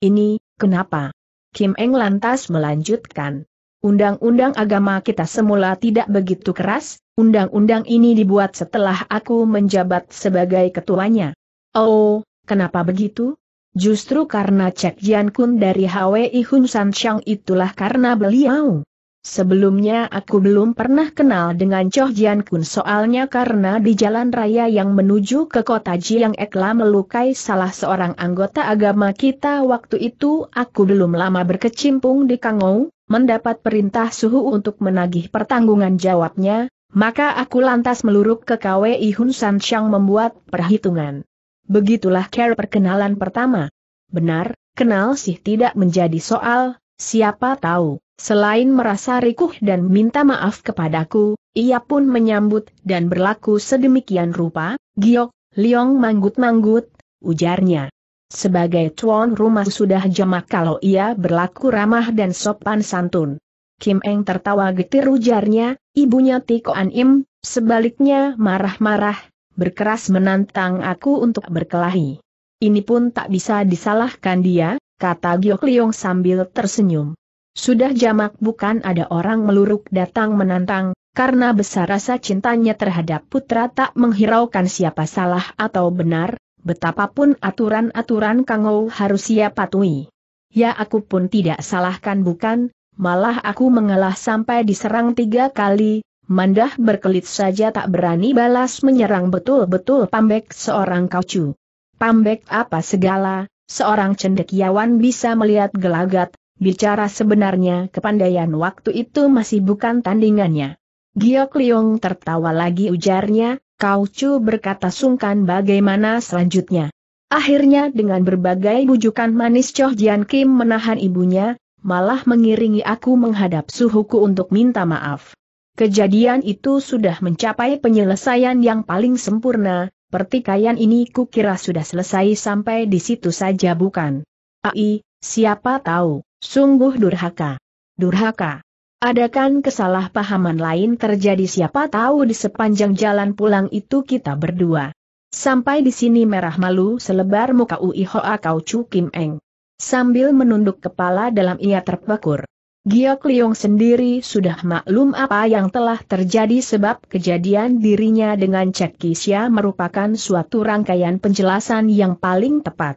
Ini, Kenapa? Kim Eng lantas melanjutkan. Undang-undang agama kita semula tidak begitu keras, undang-undang ini dibuat setelah aku menjabat sebagai ketuanya. Oh, kenapa begitu? Justru karena Cek Jian dari HWI Hun San Shang itulah karena beliau. Sebelumnya aku belum pernah kenal dengan Choh Jian Kun soalnya karena di jalan raya yang menuju ke kota Jiang Ekla melukai salah seorang anggota agama kita waktu itu aku belum lama berkecimpung di Kangou, mendapat perintah suhu untuk menagih pertanggungan jawabnya, maka aku lantas meluruk ke KWI Hun San Shang membuat perhitungan. Begitulah care perkenalan pertama. Benar, kenal sih tidak menjadi soal, siapa tahu. Selain merasa rikuh dan minta maaf kepadaku, ia pun menyambut dan berlaku sedemikian rupa, Giok, Liong manggut-manggut, ujarnya. Sebagai tuan rumah sudah jamak kalau ia berlaku ramah dan sopan santun. Kim Eng tertawa getir ujarnya, ibunya Tiko An Im, sebaliknya marah-marah, berkeras menantang aku untuk berkelahi. Ini pun tak bisa disalahkan dia, kata Giok Liong sambil tersenyum. Sudah jamak bukan ada orang meluruk datang menantang, karena besar rasa cintanya terhadap putra tak menghiraukan siapa salah atau benar, betapapun aturan-aturan Kangou harus ia patuhi. Ya aku pun tidak salahkan bukan, malah aku mengalah sampai diserang tiga kali, Mandah berkelit saja tak berani balas menyerang betul-betul Pambek seorang kaucu. Pambek apa segala, seorang cendekiawan bisa melihat gelagat, Bicara sebenarnya kepandaian waktu itu masih bukan tandingannya. Giok Liong tertawa lagi ujarnya, Kau Chu berkata sungkan bagaimana selanjutnya. Akhirnya dengan berbagai bujukan manis Choh Jian Kim menahan ibunya, malah mengiringi aku menghadap suhuku untuk minta maaf. Kejadian itu sudah mencapai penyelesaian yang paling sempurna, pertikaian ini kukira sudah selesai sampai di situ saja bukan? Ai, siapa tahu. Sungguh durhaka. Durhaka. Adakan kesalahpahaman lain terjadi siapa tahu di sepanjang jalan pulang itu kita berdua. Sampai di sini merah malu selebar muka Ui Hoa Kau Chu Kim Eng. Sambil menunduk kepala dalam ia terpekur. Giok Liong sendiri sudah maklum apa yang telah terjadi sebab kejadian dirinya dengan Cek Kisya merupakan suatu rangkaian penjelasan yang paling tepat.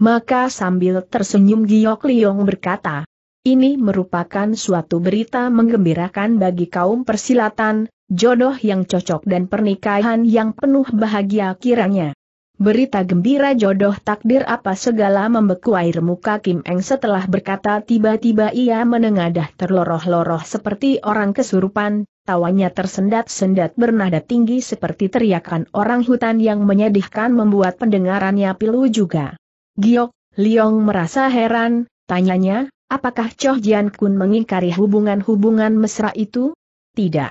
Maka sambil tersenyum Giok Liong berkata, ini merupakan suatu berita menggembirakan bagi kaum persilatan, jodoh yang cocok dan pernikahan yang penuh bahagia kiranya. Berita gembira jodoh takdir apa segala membeku air muka Kim Eng setelah berkata tiba-tiba ia menengadah terloroh-loroh seperti orang kesurupan, tawanya tersendat-sendat bernada tinggi seperti teriakan orang hutan yang menyedihkan membuat pendengarannya pilu juga. Giok, Liong merasa heran, tanyanya, apakah Choh Jian Kun mengingkari hubungan-hubungan mesra itu? Tidak.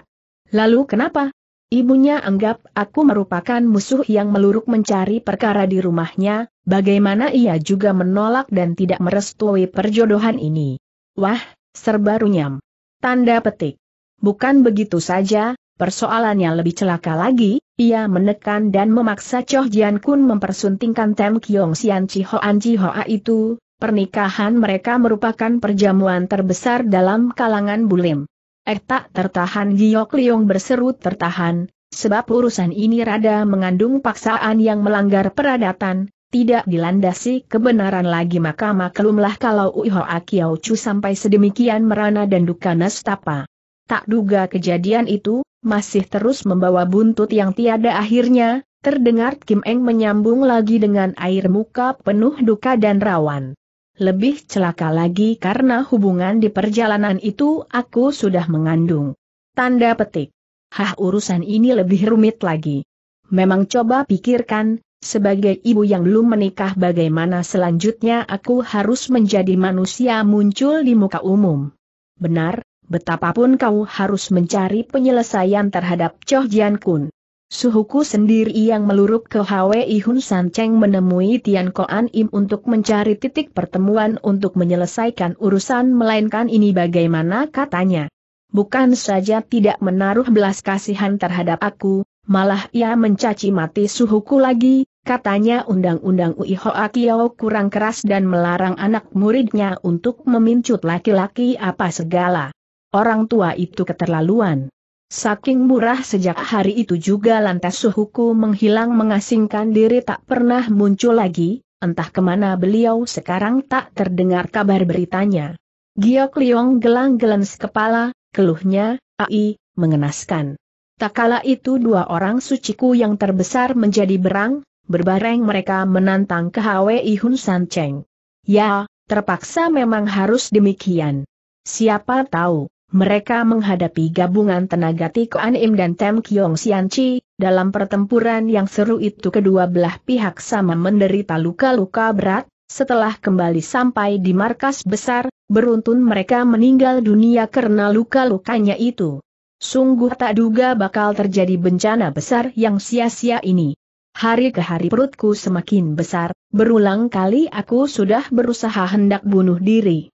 Lalu kenapa? Ibunya anggap aku merupakan musuh yang meluruk mencari perkara di rumahnya, bagaimana ia juga menolak dan tidak merestui perjodohan ini. Wah, serba runyam. Tanda petik. Bukan begitu saja, persoalannya lebih celaka lagi, ia menekan dan memaksa Choh Jian Kun mempersuntingkan Tem Kiong Sian Chi Hoan Ji Hoa itu, pernikahan mereka merupakan perjamuan terbesar dalam kalangan bulim. Eh tak tertahan Giok Liong berseru tertahan, sebab urusan ini rada mengandung paksaan yang melanggar peradatan, tidak dilandasi kebenaran lagi maka maklumlah kalau Ui Hoa Kiao Chu sampai sedemikian merana dan dukana stapa. Tak duga kejadian itu, masih terus membawa buntut yang tiada akhirnya, terdengar Kim Eng menyambung lagi dengan air muka penuh duka dan rawan. Lebih celaka lagi karena hubungan di perjalanan itu aku sudah mengandung. Tanda petik. Hah urusan ini lebih rumit lagi. Memang coba pikirkan, sebagai ibu yang belum menikah bagaimana selanjutnya aku harus menjadi manusia muncul di muka umum. Benar, Betapapun kau harus mencari penyelesaian terhadap Choh Jian Kun. Suhuku sendiri yang meluruk ke Hwi Hun San Cheng menemui Tian Koan Im untuk mencari titik pertemuan untuk menyelesaikan urusan melainkan ini bagaimana katanya. Bukan saja tidak menaruh belas kasihan terhadap aku, malah ia mencaci mati suhuku lagi, katanya undang-undang UI Hoa Kiyo kurang keras dan melarang anak muridnya untuk memincut laki-laki apa segala. Orang tua itu keterlaluan. Saking murah sejak hari itu juga lantas suhuku menghilang mengasingkan diri tak pernah muncul lagi, entah kemana beliau sekarang tak terdengar kabar beritanya. Giok Liong gelang gelens kepala, keluhnya, ai, mengenaskan. Tak kala itu dua orang suciku yang terbesar menjadi berang, berbareng mereka menantang ke HWI Hun San Cheng. Ya, terpaksa memang harus demikian. Siapa tahu, mereka menghadapi gabungan tenaga Tikoan Im dan Tem Kiong Sian dalam pertempuran yang seru itu kedua belah pihak sama menderita luka-luka berat, setelah kembali sampai di markas besar, beruntun mereka meninggal dunia karena luka-lukanya itu. Sungguh tak duga bakal terjadi bencana besar yang sia-sia ini. Hari ke hari perutku semakin besar, berulang kali aku sudah berusaha hendak bunuh diri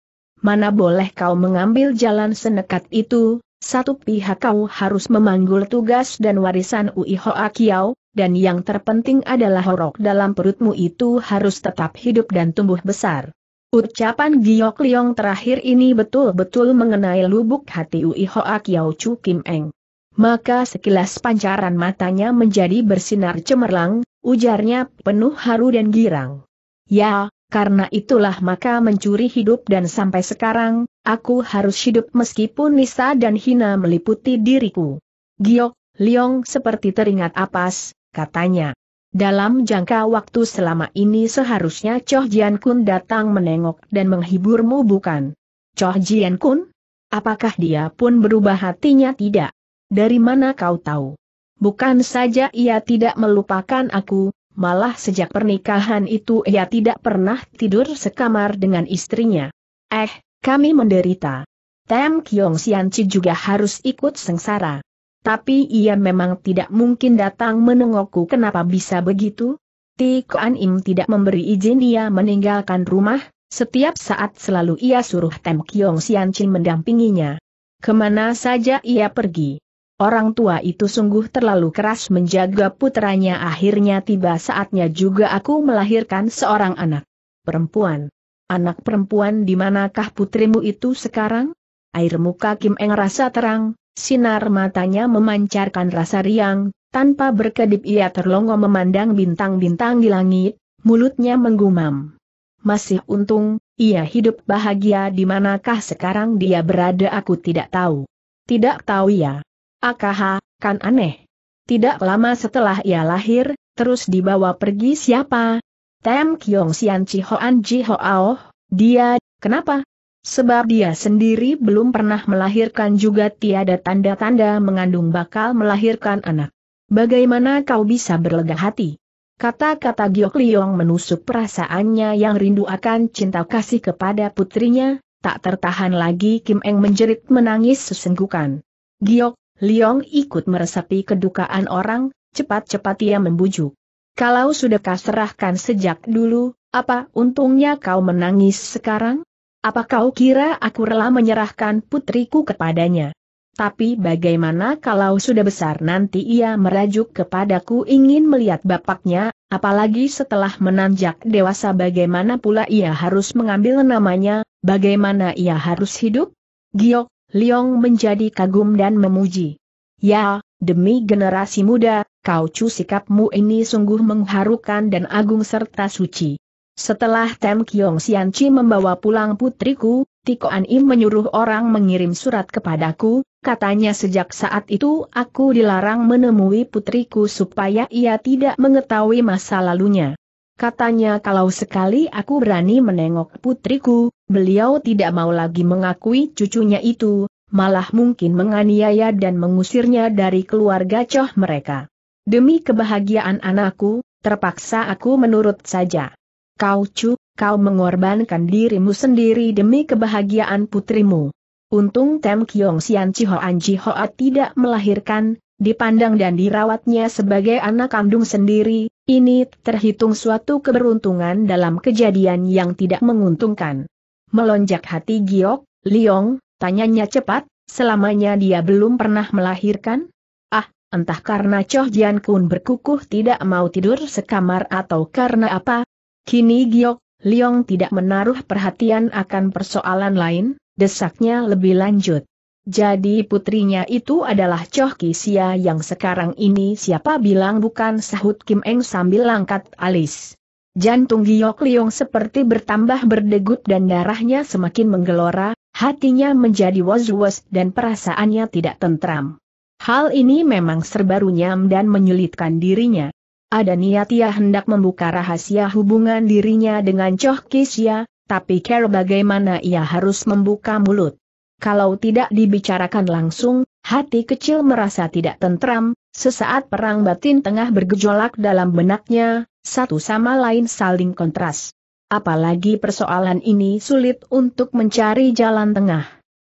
mana boleh kau mengambil jalan senekat itu, satu pihak kau harus memanggul tugas dan warisan Ui Hoa Kiao, dan yang terpenting adalah horok dalam perutmu itu harus tetap hidup dan tumbuh besar. Ucapan Giok Liong terakhir ini betul-betul mengenai lubuk hati Ui Hoa Kiao Chu Kim Eng. Maka sekilas pancaran matanya menjadi bersinar cemerlang, ujarnya penuh haru dan girang. Ya, karena itulah maka mencuri hidup dan sampai sekarang, aku harus hidup meskipun nisa dan hina meliputi diriku. Giok, Liong seperti teringat apas, katanya. Dalam jangka waktu selama ini seharusnya Choh Jian Kun datang menengok dan menghiburmu bukan? Choh Jian Kun? Apakah dia pun berubah hatinya tidak? Dari mana kau tahu? Bukan saja ia tidak melupakan aku, malah sejak pernikahan itu ia tidak pernah tidur sekamar dengan istrinya. Eh, kami menderita. Tem Kiong Sianci juga harus ikut sengsara. Tapi ia memang tidak mungkin datang menengokku kenapa bisa begitu? Ti Kuan Im tidak memberi izin dia meninggalkan rumah, setiap saat selalu ia suruh Tem Kiong Sianci mendampinginya. Kemana saja ia pergi, Orang tua itu sungguh terlalu keras menjaga putranya akhirnya tiba saatnya juga aku melahirkan seorang anak. Perempuan. Anak perempuan di manakah putrimu itu sekarang? Air muka Kim Eng rasa terang, sinar matanya memancarkan rasa riang, tanpa berkedip ia terlongo memandang bintang-bintang di langit, mulutnya menggumam. Masih untung, ia hidup bahagia di manakah sekarang dia berada aku tidak tahu. Tidak tahu ya. Akaha, kan aneh. Tidak lama setelah ia lahir, terus dibawa pergi siapa? Tem Kiong Sian Chi Hoan Ji Ao, dia, kenapa? Sebab dia sendiri belum pernah melahirkan juga tiada tanda-tanda mengandung bakal melahirkan anak. Bagaimana kau bisa berlega hati? Kata-kata Giok Liong menusuk perasaannya yang rindu akan cinta kasih kepada putrinya, tak tertahan lagi Kim Eng menjerit menangis sesenggukan. Giok, Liong ikut meresapi kedukaan orang, cepat-cepat ia membujuk. Kalau sudah kau serahkan sejak dulu, apa untungnya kau menangis sekarang? Apa kau kira aku rela menyerahkan putriku kepadanya? Tapi bagaimana kalau sudah besar nanti ia merajuk kepadaku ingin melihat bapaknya, apalagi setelah menanjak dewasa bagaimana pula ia harus mengambil namanya, bagaimana ia harus hidup? Giok, Liong menjadi kagum dan memuji. Ya, demi generasi muda, kau cu sikapmu ini sungguh mengharukan dan agung serta suci. Setelah Tem Kiong Sianchi membawa pulang putriku, Tiko An Im menyuruh orang mengirim surat kepadaku, katanya sejak saat itu aku dilarang menemui putriku supaya ia tidak mengetahui masa lalunya. Katanya kalau sekali aku berani menengok putriku, Beliau tidak mau lagi mengakui cucunya itu, malah mungkin menganiaya dan mengusirnya dari keluarga coh mereka. Demi kebahagiaan anakku, terpaksa aku menurut saja. Kau cu, kau mengorbankan dirimu sendiri demi kebahagiaan putrimu. Untung Tem Kiong Sian Chiho An Hoa tidak melahirkan, dipandang dan dirawatnya sebagai anak kandung sendiri, ini terhitung suatu keberuntungan dalam kejadian yang tidak menguntungkan. Melonjak hati Giok, Liong, tanyanya cepat, selamanya dia belum pernah melahirkan? Ah, entah karena Choh Jian Kun berkukuh tidak mau tidur sekamar atau karena apa? Kini Giok, Liong tidak menaruh perhatian akan persoalan lain, desaknya lebih lanjut. Jadi putrinya itu adalah Choh Kisia yang sekarang ini siapa bilang bukan sahut Kim Eng sambil langkat alis. Jantung Giok Liong seperti bertambah berdegut dan darahnya semakin menggelora, hatinya menjadi was-was dan perasaannya tidak tentram. Hal ini memang serba runyam dan menyulitkan dirinya. Ada niat ia hendak membuka rahasia hubungan dirinya dengan Choh Kisya, tapi care bagaimana ia harus membuka mulut. Kalau tidak dibicarakan langsung, hati kecil merasa tidak tentram, Sesaat perang batin tengah bergejolak dalam benaknya, satu sama lain saling kontras. Apalagi persoalan ini sulit untuk mencari jalan tengah.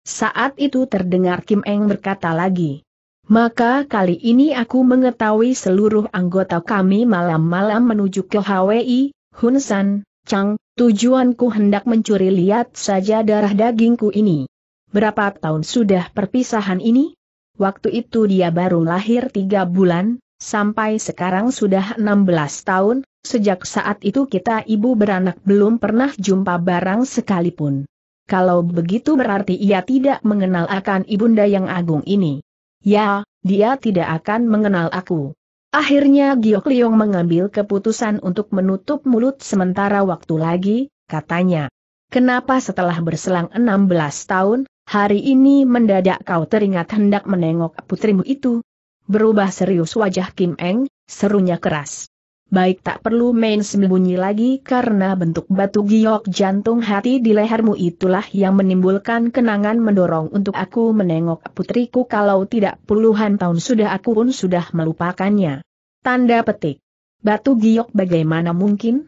Saat itu terdengar Kim Eng berkata lagi. Maka kali ini aku mengetahui seluruh anggota kami malam-malam menuju ke HWI, Hunsan, Chang, tujuanku hendak mencuri lihat saja darah dagingku ini. Berapa tahun sudah perpisahan ini? waktu itu dia baru lahir tiga bulan, sampai sekarang sudah 16 tahun, sejak saat itu kita ibu beranak belum pernah jumpa barang sekalipun. Kalau begitu berarti ia tidak mengenal akan ibunda yang agung ini. Ya, dia tidak akan mengenal aku. Akhirnya Giok Liong mengambil keputusan untuk menutup mulut sementara waktu lagi, katanya. Kenapa setelah berselang 16 tahun, hari ini mendadak kau teringat hendak menengok putrimu itu. Berubah serius wajah Kim Eng, serunya keras. Baik tak perlu main sembunyi lagi karena bentuk batu giok jantung hati di lehermu itulah yang menimbulkan kenangan mendorong untuk aku menengok putriku kalau tidak puluhan tahun sudah aku pun sudah melupakannya. Tanda petik. Batu giok bagaimana mungkin?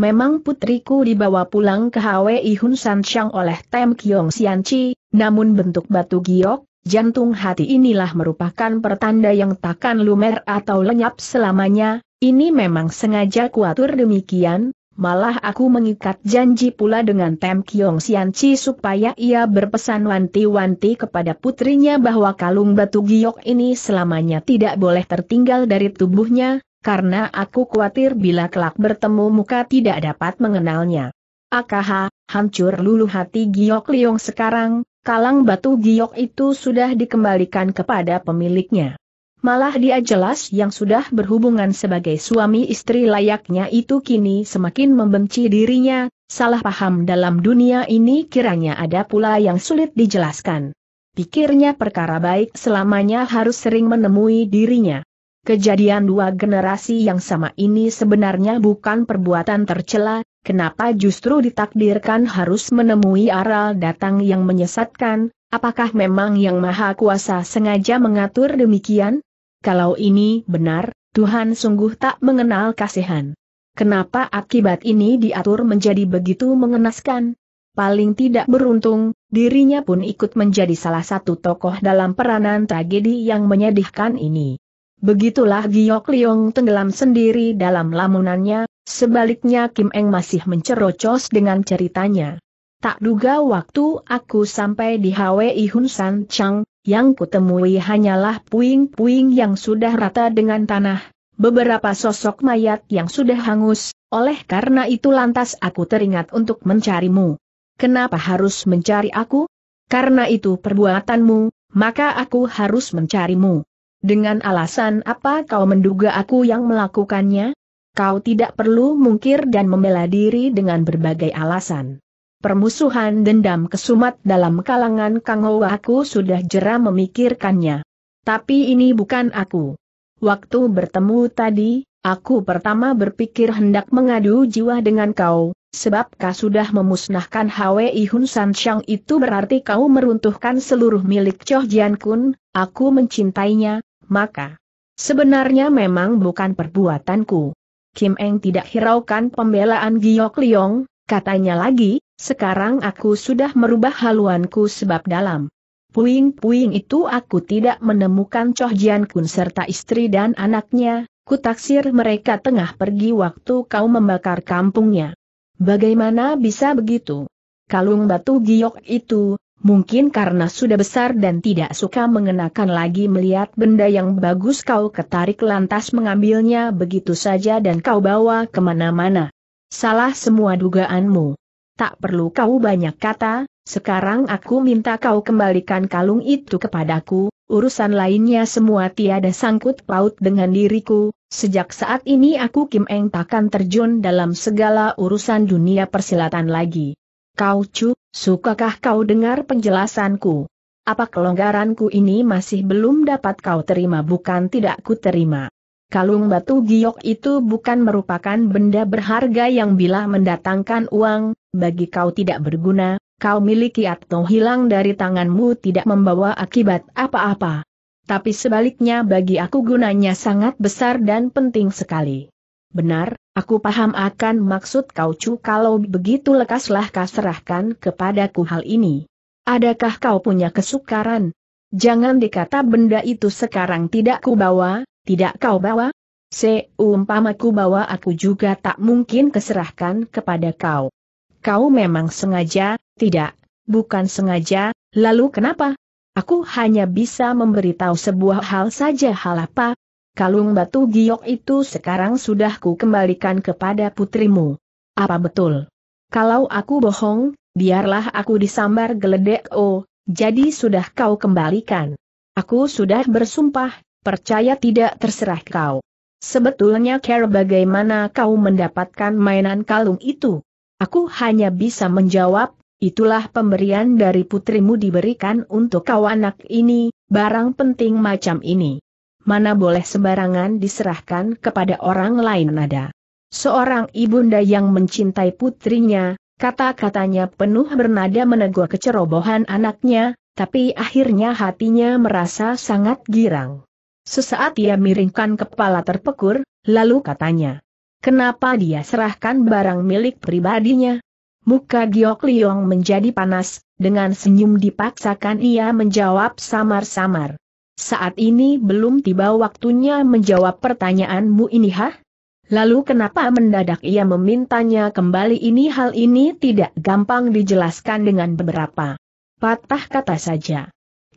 Memang putriku dibawa pulang ke HWI Hun San Shang oleh Tem Kiong Sian namun bentuk batu giok, jantung hati inilah merupakan pertanda yang takkan lumer atau lenyap selamanya, ini memang sengaja kuatur demikian, malah aku mengikat janji pula dengan Tem Kiong Sian supaya ia berpesan wanti-wanti kepada putrinya bahwa kalung batu giok ini selamanya tidak boleh tertinggal dari tubuhnya, karena aku khawatir bila kelak bertemu muka tidak dapat mengenalnya. Akaha, hancur lulu hati Giok Liong sekarang, kalang batu Giok itu sudah dikembalikan kepada pemiliknya. Malah dia jelas yang sudah berhubungan sebagai suami istri layaknya itu kini semakin membenci dirinya, salah paham dalam dunia ini kiranya ada pula yang sulit dijelaskan. Pikirnya perkara baik selamanya harus sering menemui dirinya. Kejadian dua generasi yang sama ini sebenarnya bukan perbuatan tercela, kenapa justru ditakdirkan harus menemui aral datang yang menyesatkan, apakah memang yang maha kuasa sengaja mengatur demikian? Kalau ini benar, Tuhan sungguh tak mengenal kasihan. Kenapa akibat ini diatur menjadi begitu mengenaskan? Paling tidak beruntung, dirinya pun ikut menjadi salah satu tokoh dalam peranan tragedi yang menyedihkan ini. Begitulah Giok Liong tenggelam sendiri dalam lamunannya, sebaliknya Kim Eng masih mencerocos dengan ceritanya. Tak duga waktu aku sampai di HWI Hun San Chang, yang kutemui hanyalah puing-puing yang sudah rata dengan tanah, beberapa sosok mayat yang sudah hangus, oleh karena itu lantas aku teringat untuk mencarimu. Kenapa harus mencari aku? Karena itu perbuatanmu, maka aku harus mencarimu. Dengan alasan apa kau menduga aku yang melakukannya? Kau tidak perlu mungkir dan membela diri dengan berbagai alasan. Permusuhan dendam kesumat dalam kalangan Kang Ho aku sudah jera memikirkannya. Tapi ini bukan aku. Waktu bertemu tadi, aku pertama berpikir hendak mengadu jiwa dengan kau, sebab kau sudah memusnahkan HWI Hun San Shang itu berarti kau meruntuhkan seluruh milik Choh Jian Kun, aku mencintainya, maka sebenarnya memang bukan perbuatanku. Kim Eng tidak hiraukan pembelaan Giok Liong, katanya lagi, sekarang aku sudah merubah haluanku sebab dalam puing-puing itu aku tidak menemukan Choh Jian Kun serta istri dan anaknya, kutaksir mereka tengah pergi waktu kau membakar kampungnya. Bagaimana bisa begitu? Kalung batu giok itu, mungkin karena sudah besar dan tidak suka mengenakan lagi melihat benda yang bagus kau ketarik lantas mengambilnya begitu saja dan kau bawa kemana-mana. Salah semua dugaanmu. Tak perlu kau banyak kata, sekarang aku minta kau kembalikan kalung itu kepadaku, urusan lainnya semua tiada sangkut paut dengan diriku, sejak saat ini aku Kim Eng takkan terjun dalam segala urusan dunia persilatan lagi. Kau cuk. Sukakah kau dengar penjelasanku? Apa kelonggaranku ini masih belum dapat kau terima bukan tidak ku terima. Kalung batu giok itu bukan merupakan benda berharga yang bila mendatangkan uang, bagi kau tidak berguna, kau miliki atau hilang dari tanganmu tidak membawa akibat apa-apa. Tapi sebaliknya bagi aku gunanya sangat besar dan penting sekali. Benar, aku paham akan maksud kau cu kalau begitu lekaslah kau serahkan kepadaku hal ini. Adakah kau punya kesukaran? Jangan dikata benda itu sekarang tidak ku bawa, tidak kau bawa? Seumpama ku bawa aku juga tak mungkin keserahkan kepada kau. Kau memang sengaja, tidak, bukan sengaja, lalu kenapa? Aku hanya bisa memberitahu sebuah hal saja hal apa, kalung batu giok itu sekarang sudah ku kembalikan kepada putrimu. Apa betul? Kalau aku bohong, biarlah aku disambar geledek oh, jadi sudah kau kembalikan. Aku sudah bersumpah, percaya tidak terserah kau. Sebetulnya care bagaimana kau mendapatkan mainan kalung itu? Aku hanya bisa menjawab, itulah pemberian dari putrimu diberikan untuk kau anak ini, barang penting macam ini mana boleh sembarangan diserahkan kepada orang lain nada. Seorang ibunda yang mencintai putrinya, kata-katanya penuh bernada menegur kecerobohan anaknya, tapi akhirnya hatinya merasa sangat girang. Sesaat ia miringkan kepala terpekur, lalu katanya, Kenapa dia serahkan barang milik pribadinya? Muka Giok Liong menjadi panas, dengan senyum dipaksakan ia menjawab samar-samar. Saat ini belum tiba waktunya menjawab pertanyaanmu ini ha? Lalu kenapa mendadak ia memintanya kembali ini hal ini tidak gampang dijelaskan dengan beberapa patah kata saja.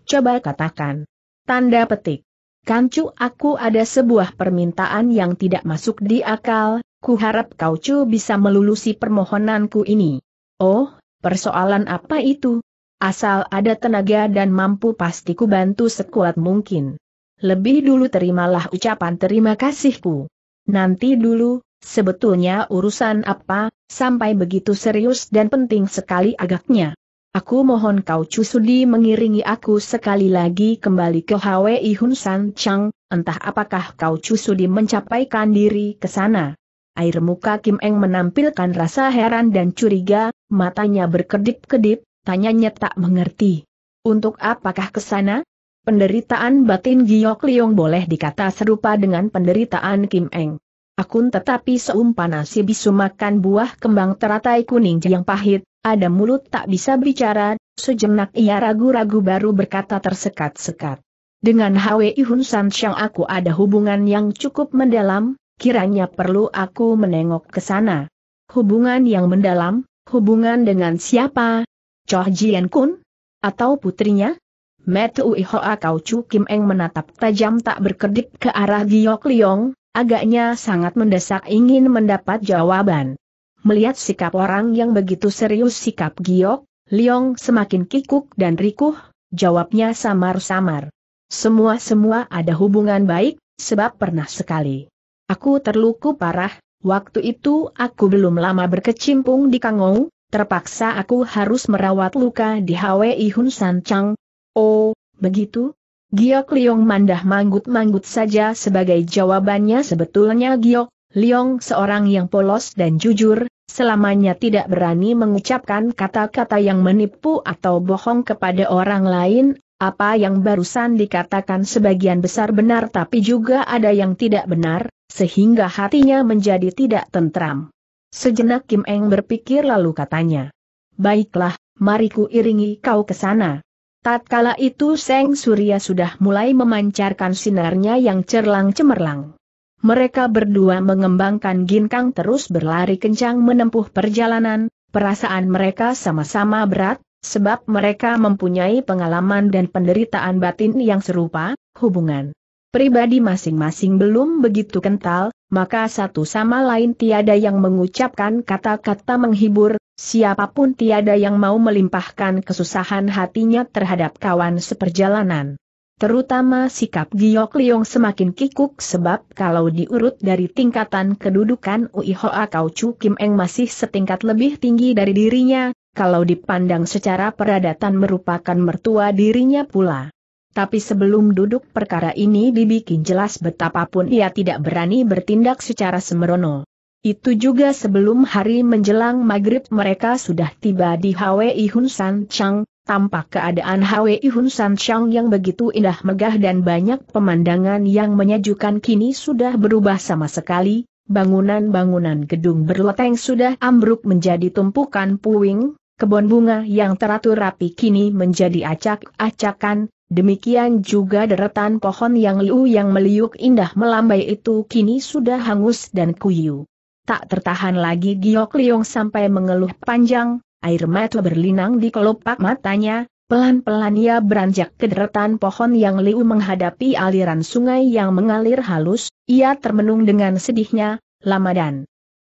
Coba katakan. Tanda petik. Kancu aku ada sebuah permintaan yang tidak masuk di akal, ku harap kau cu bisa melulusi permohonanku ini. Oh, persoalan apa itu? Asal ada tenaga dan mampu pasti ku bantu sekuat mungkin. Lebih dulu terimalah ucapan terima kasihku. Nanti dulu, sebetulnya urusan apa, sampai begitu serius dan penting sekali agaknya. Aku mohon kau cusudi mengiringi aku sekali lagi kembali ke HWI Hun San Chang, entah apakah kau cusudi mencapaikan diri ke sana. Air muka Kim Eng menampilkan rasa heran dan curiga, matanya berkedip-kedip, Tanyanya tak mengerti. Untuk apakah ke sana? Penderitaan batin Giok Liong boleh dikata serupa dengan penderitaan Kim Eng. Akun tetapi seumpama si bisu makan buah kembang teratai kuning yang pahit, ada mulut tak bisa bicara, sejenak ia ragu-ragu baru berkata tersekat-sekat. Dengan Hwi Hun San Xiang aku ada hubungan yang cukup mendalam, kiranya perlu aku menengok ke sana. Hubungan yang mendalam, hubungan dengan siapa, Choh Jian Kun? Atau putrinya? Metu Ihoa Kau Chu Kim Eng menatap tajam tak berkedip ke arah Giok Liong, agaknya sangat mendesak ingin mendapat jawaban. Melihat sikap orang yang begitu serius sikap Giok, Liong semakin kikuk dan rikuh, jawabnya samar-samar. Semua-semua ada hubungan baik, sebab pernah sekali. Aku terluku parah, waktu itu aku belum lama berkecimpung di Kangou, terpaksa aku harus merawat luka di Hwi Hun San Chang. Oh, begitu? Giok Liong mandah manggut-manggut saja sebagai jawabannya sebetulnya Giok Liong seorang yang polos dan jujur, selamanya tidak berani mengucapkan kata-kata yang menipu atau bohong kepada orang lain, apa yang barusan dikatakan sebagian besar benar tapi juga ada yang tidak benar, sehingga hatinya menjadi tidak tentram. Sejenak Kim Eng berpikir lalu katanya. Baiklah, mari ku iringi kau ke sana. Tatkala itu Seng Surya sudah mulai memancarkan sinarnya yang cerlang cemerlang. Mereka berdua mengembangkan ginkang terus berlari kencang menempuh perjalanan, perasaan mereka sama-sama berat, sebab mereka mempunyai pengalaman dan penderitaan batin yang serupa, hubungan pribadi masing-masing belum begitu kental, maka satu sama lain tiada yang mengucapkan kata-kata menghibur, siapapun tiada yang mau melimpahkan kesusahan hatinya terhadap kawan seperjalanan. Terutama sikap Giok Liong semakin kikuk sebab kalau diurut dari tingkatan kedudukan Ui Hoa Kau Chu Kim Eng masih setingkat lebih tinggi dari dirinya, kalau dipandang secara peradatan merupakan mertua dirinya pula. Tapi sebelum duduk perkara ini dibikin jelas betapapun ia tidak berani bertindak secara semerono. Itu juga sebelum hari menjelang maghrib mereka sudah tiba di HWI Hun San Chang, tampak keadaan HWI Hun San Chang yang begitu indah megah dan banyak pemandangan yang menyejukkan kini sudah berubah sama sekali, bangunan-bangunan gedung berloteng sudah ambruk menjadi tumpukan puing, kebun bunga yang teratur rapi kini menjadi acak-acakan, Demikian juga deretan pohon yang liu yang meliuk indah melambai itu kini sudah hangus dan kuyu. Tak tertahan lagi Giok Liong sampai mengeluh panjang, air mata berlinang di kelopak matanya, pelan-pelan ia beranjak ke deretan pohon yang liu menghadapi aliran sungai yang mengalir halus, ia termenung dengan sedihnya, lama dan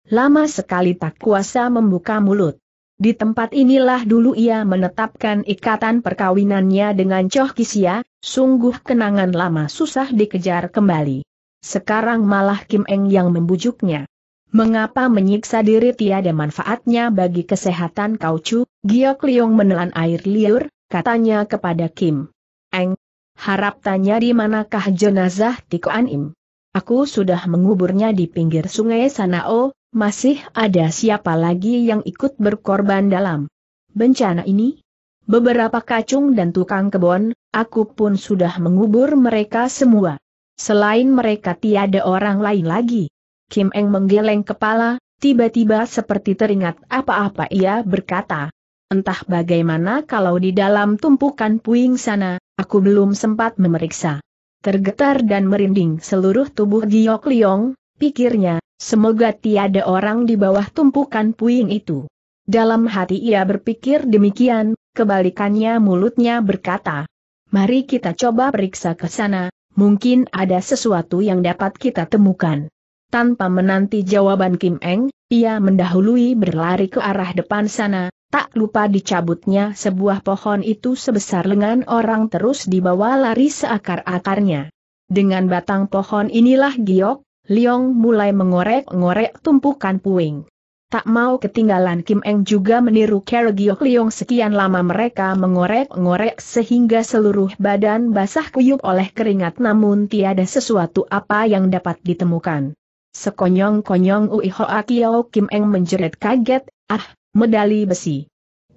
lama sekali tak kuasa membuka mulut. Di tempat inilah dulu ia menetapkan ikatan perkawinannya dengan Choh Kisia, sungguh kenangan lama susah dikejar kembali. Sekarang malah Kim Eng yang membujuknya. Mengapa menyiksa diri tiada manfaatnya bagi kesehatan kau cu? Giok Liong menelan air liur, katanya kepada Kim. Eng, harap tanya di manakah jenazah Tiko Anim? Aku sudah menguburnya di pinggir sungai sana. Oh. Masih ada siapa lagi yang ikut berkorban dalam bencana ini? Beberapa kacung dan tukang kebon, aku pun sudah mengubur mereka semua. Selain mereka tiada orang lain lagi. Kim Eng menggeleng kepala, tiba-tiba seperti teringat apa-apa ia berkata. Entah bagaimana kalau di dalam tumpukan puing sana, aku belum sempat memeriksa. Tergetar dan merinding seluruh tubuh Giok Liong, pikirnya, Semoga tiada orang di bawah tumpukan puing itu. Dalam hati ia berpikir demikian, kebalikannya mulutnya berkata, Mari kita coba periksa ke sana, mungkin ada sesuatu yang dapat kita temukan. Tanpa menanti jawaban Kim Eng, ia mendahului berlari ke arah depan sana, tak lupa dicabutnya sebuah pohon itu sebesar lengan orang terus dibawa lari seakar-akarnya. Dengan batang pohon inilah giok, Liong mulai mengorek-ngorek tumpukan puing. Tak mau ketinggalan Kim Eng juga meniru Giok Liong sekian lama mereka mengorek-ngorek sehingga seluruh badan basah kuyup oleh keringat namun tiada sesuatu apa yang dapat ditemukan. Sekonyong-konyong Ui Hoa Kiyo Kim Eng menjerit kaget, ah, medali besi.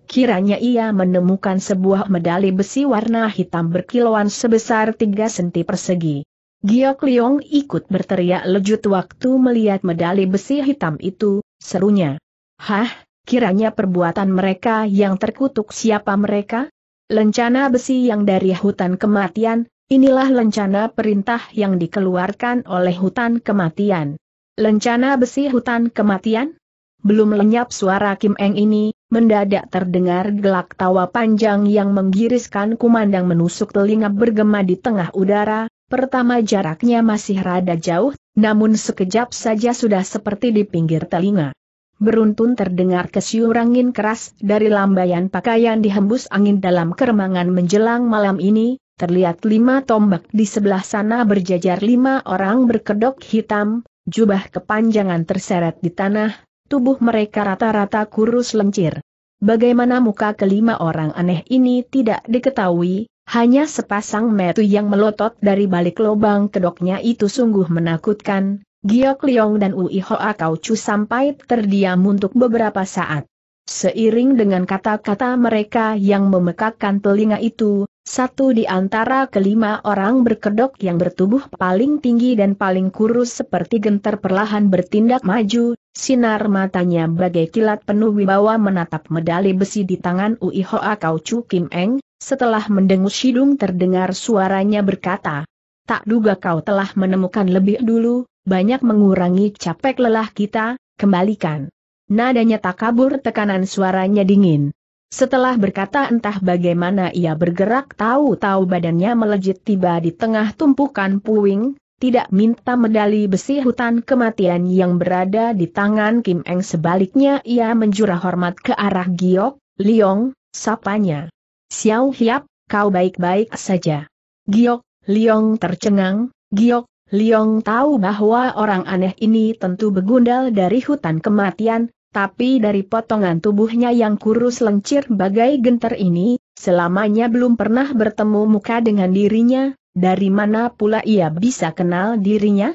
Kiranya ia menemukan sebuah medali besi warna hitam berkilauan sebesar 3 senti persegi. Giok Liong ikut berteriak lejut waktu melihat medali besi hitam itu, serunya. Hah, kiranya perbuatan mereka yang terkutuk siapa mereka? Lencana besi yang dari hutan kematian, inilah lencana perintah yang dikeluarkan oleh hutan kematian. Lencana besi hutan kematian? Belum lenyap suara Kim Eng ini, mendadak terdengar gelak tawa panjang yang menggiriskan kumandang menusuk telinga bergema di tengah udara, Pertama jaraknya masih rada jauh, namun sekejap saja sudah seperti di pinggir telinga. Beruntun terdengar kesiur angin keras dari lambaian pakaian dihembus angin dalam keremangan menjelang malam ini, terlihat lima tombak di sebelah sana berjajar lima orang berkedok hitam, jubah kepanjangan terseret di tanah, tubuh mereka rata-rata kurus lencir. Bagaimana muka kelima orang aneh ini tidak diketahui, hanya sepasang metu yang melotot dari balik lubang kedoknya itu sungguh menakutkan, Giok Leong dan Ui Hoa Kau Chu sampai terdiam untuk beberapa saat. Seiring dengan kata-kata mereka yang memekakkan telinga itu, satu di antara kelima orang berkedok yang bertubuh paling tinggi dan paling kurus seperti gentar perlahan bertindak maju, sinar matanya bagai kilat penuh wibawa menatap medali besi di tangan Ui Hoa Kau Chu Kim Eng, setelah mendengus hidung terdengar suaranya berkata, Tak duga kau telah menemukan lebih dulu, banyak mengurangi capek lelah kita, kembalikan. Nadanya tak kabur tekanan suaranya dingin. Setelah berkata entah bagaimana ia bergerak tahu-tahu badannya melejit tiba di tengah tumpukan puing, tidak minta medali besi hutan kematian yang berada di tangan Kim Eng sebaliknya ia menjurah hormat ke arah Giok, Liong, sapanya. Xiao Hiap, kau baik-baik saja. Giok, Liong tercengang, Giok, Liong tahu bahwa orang aneh ini tentu begundal dari hutan kematian, tapi dari potongan tubuhnya yang kurus lencir bagai genter ini, selamanya belum pernah bertemu muka dengan dirinya, dari mana pula ia bisa kenal dirinya?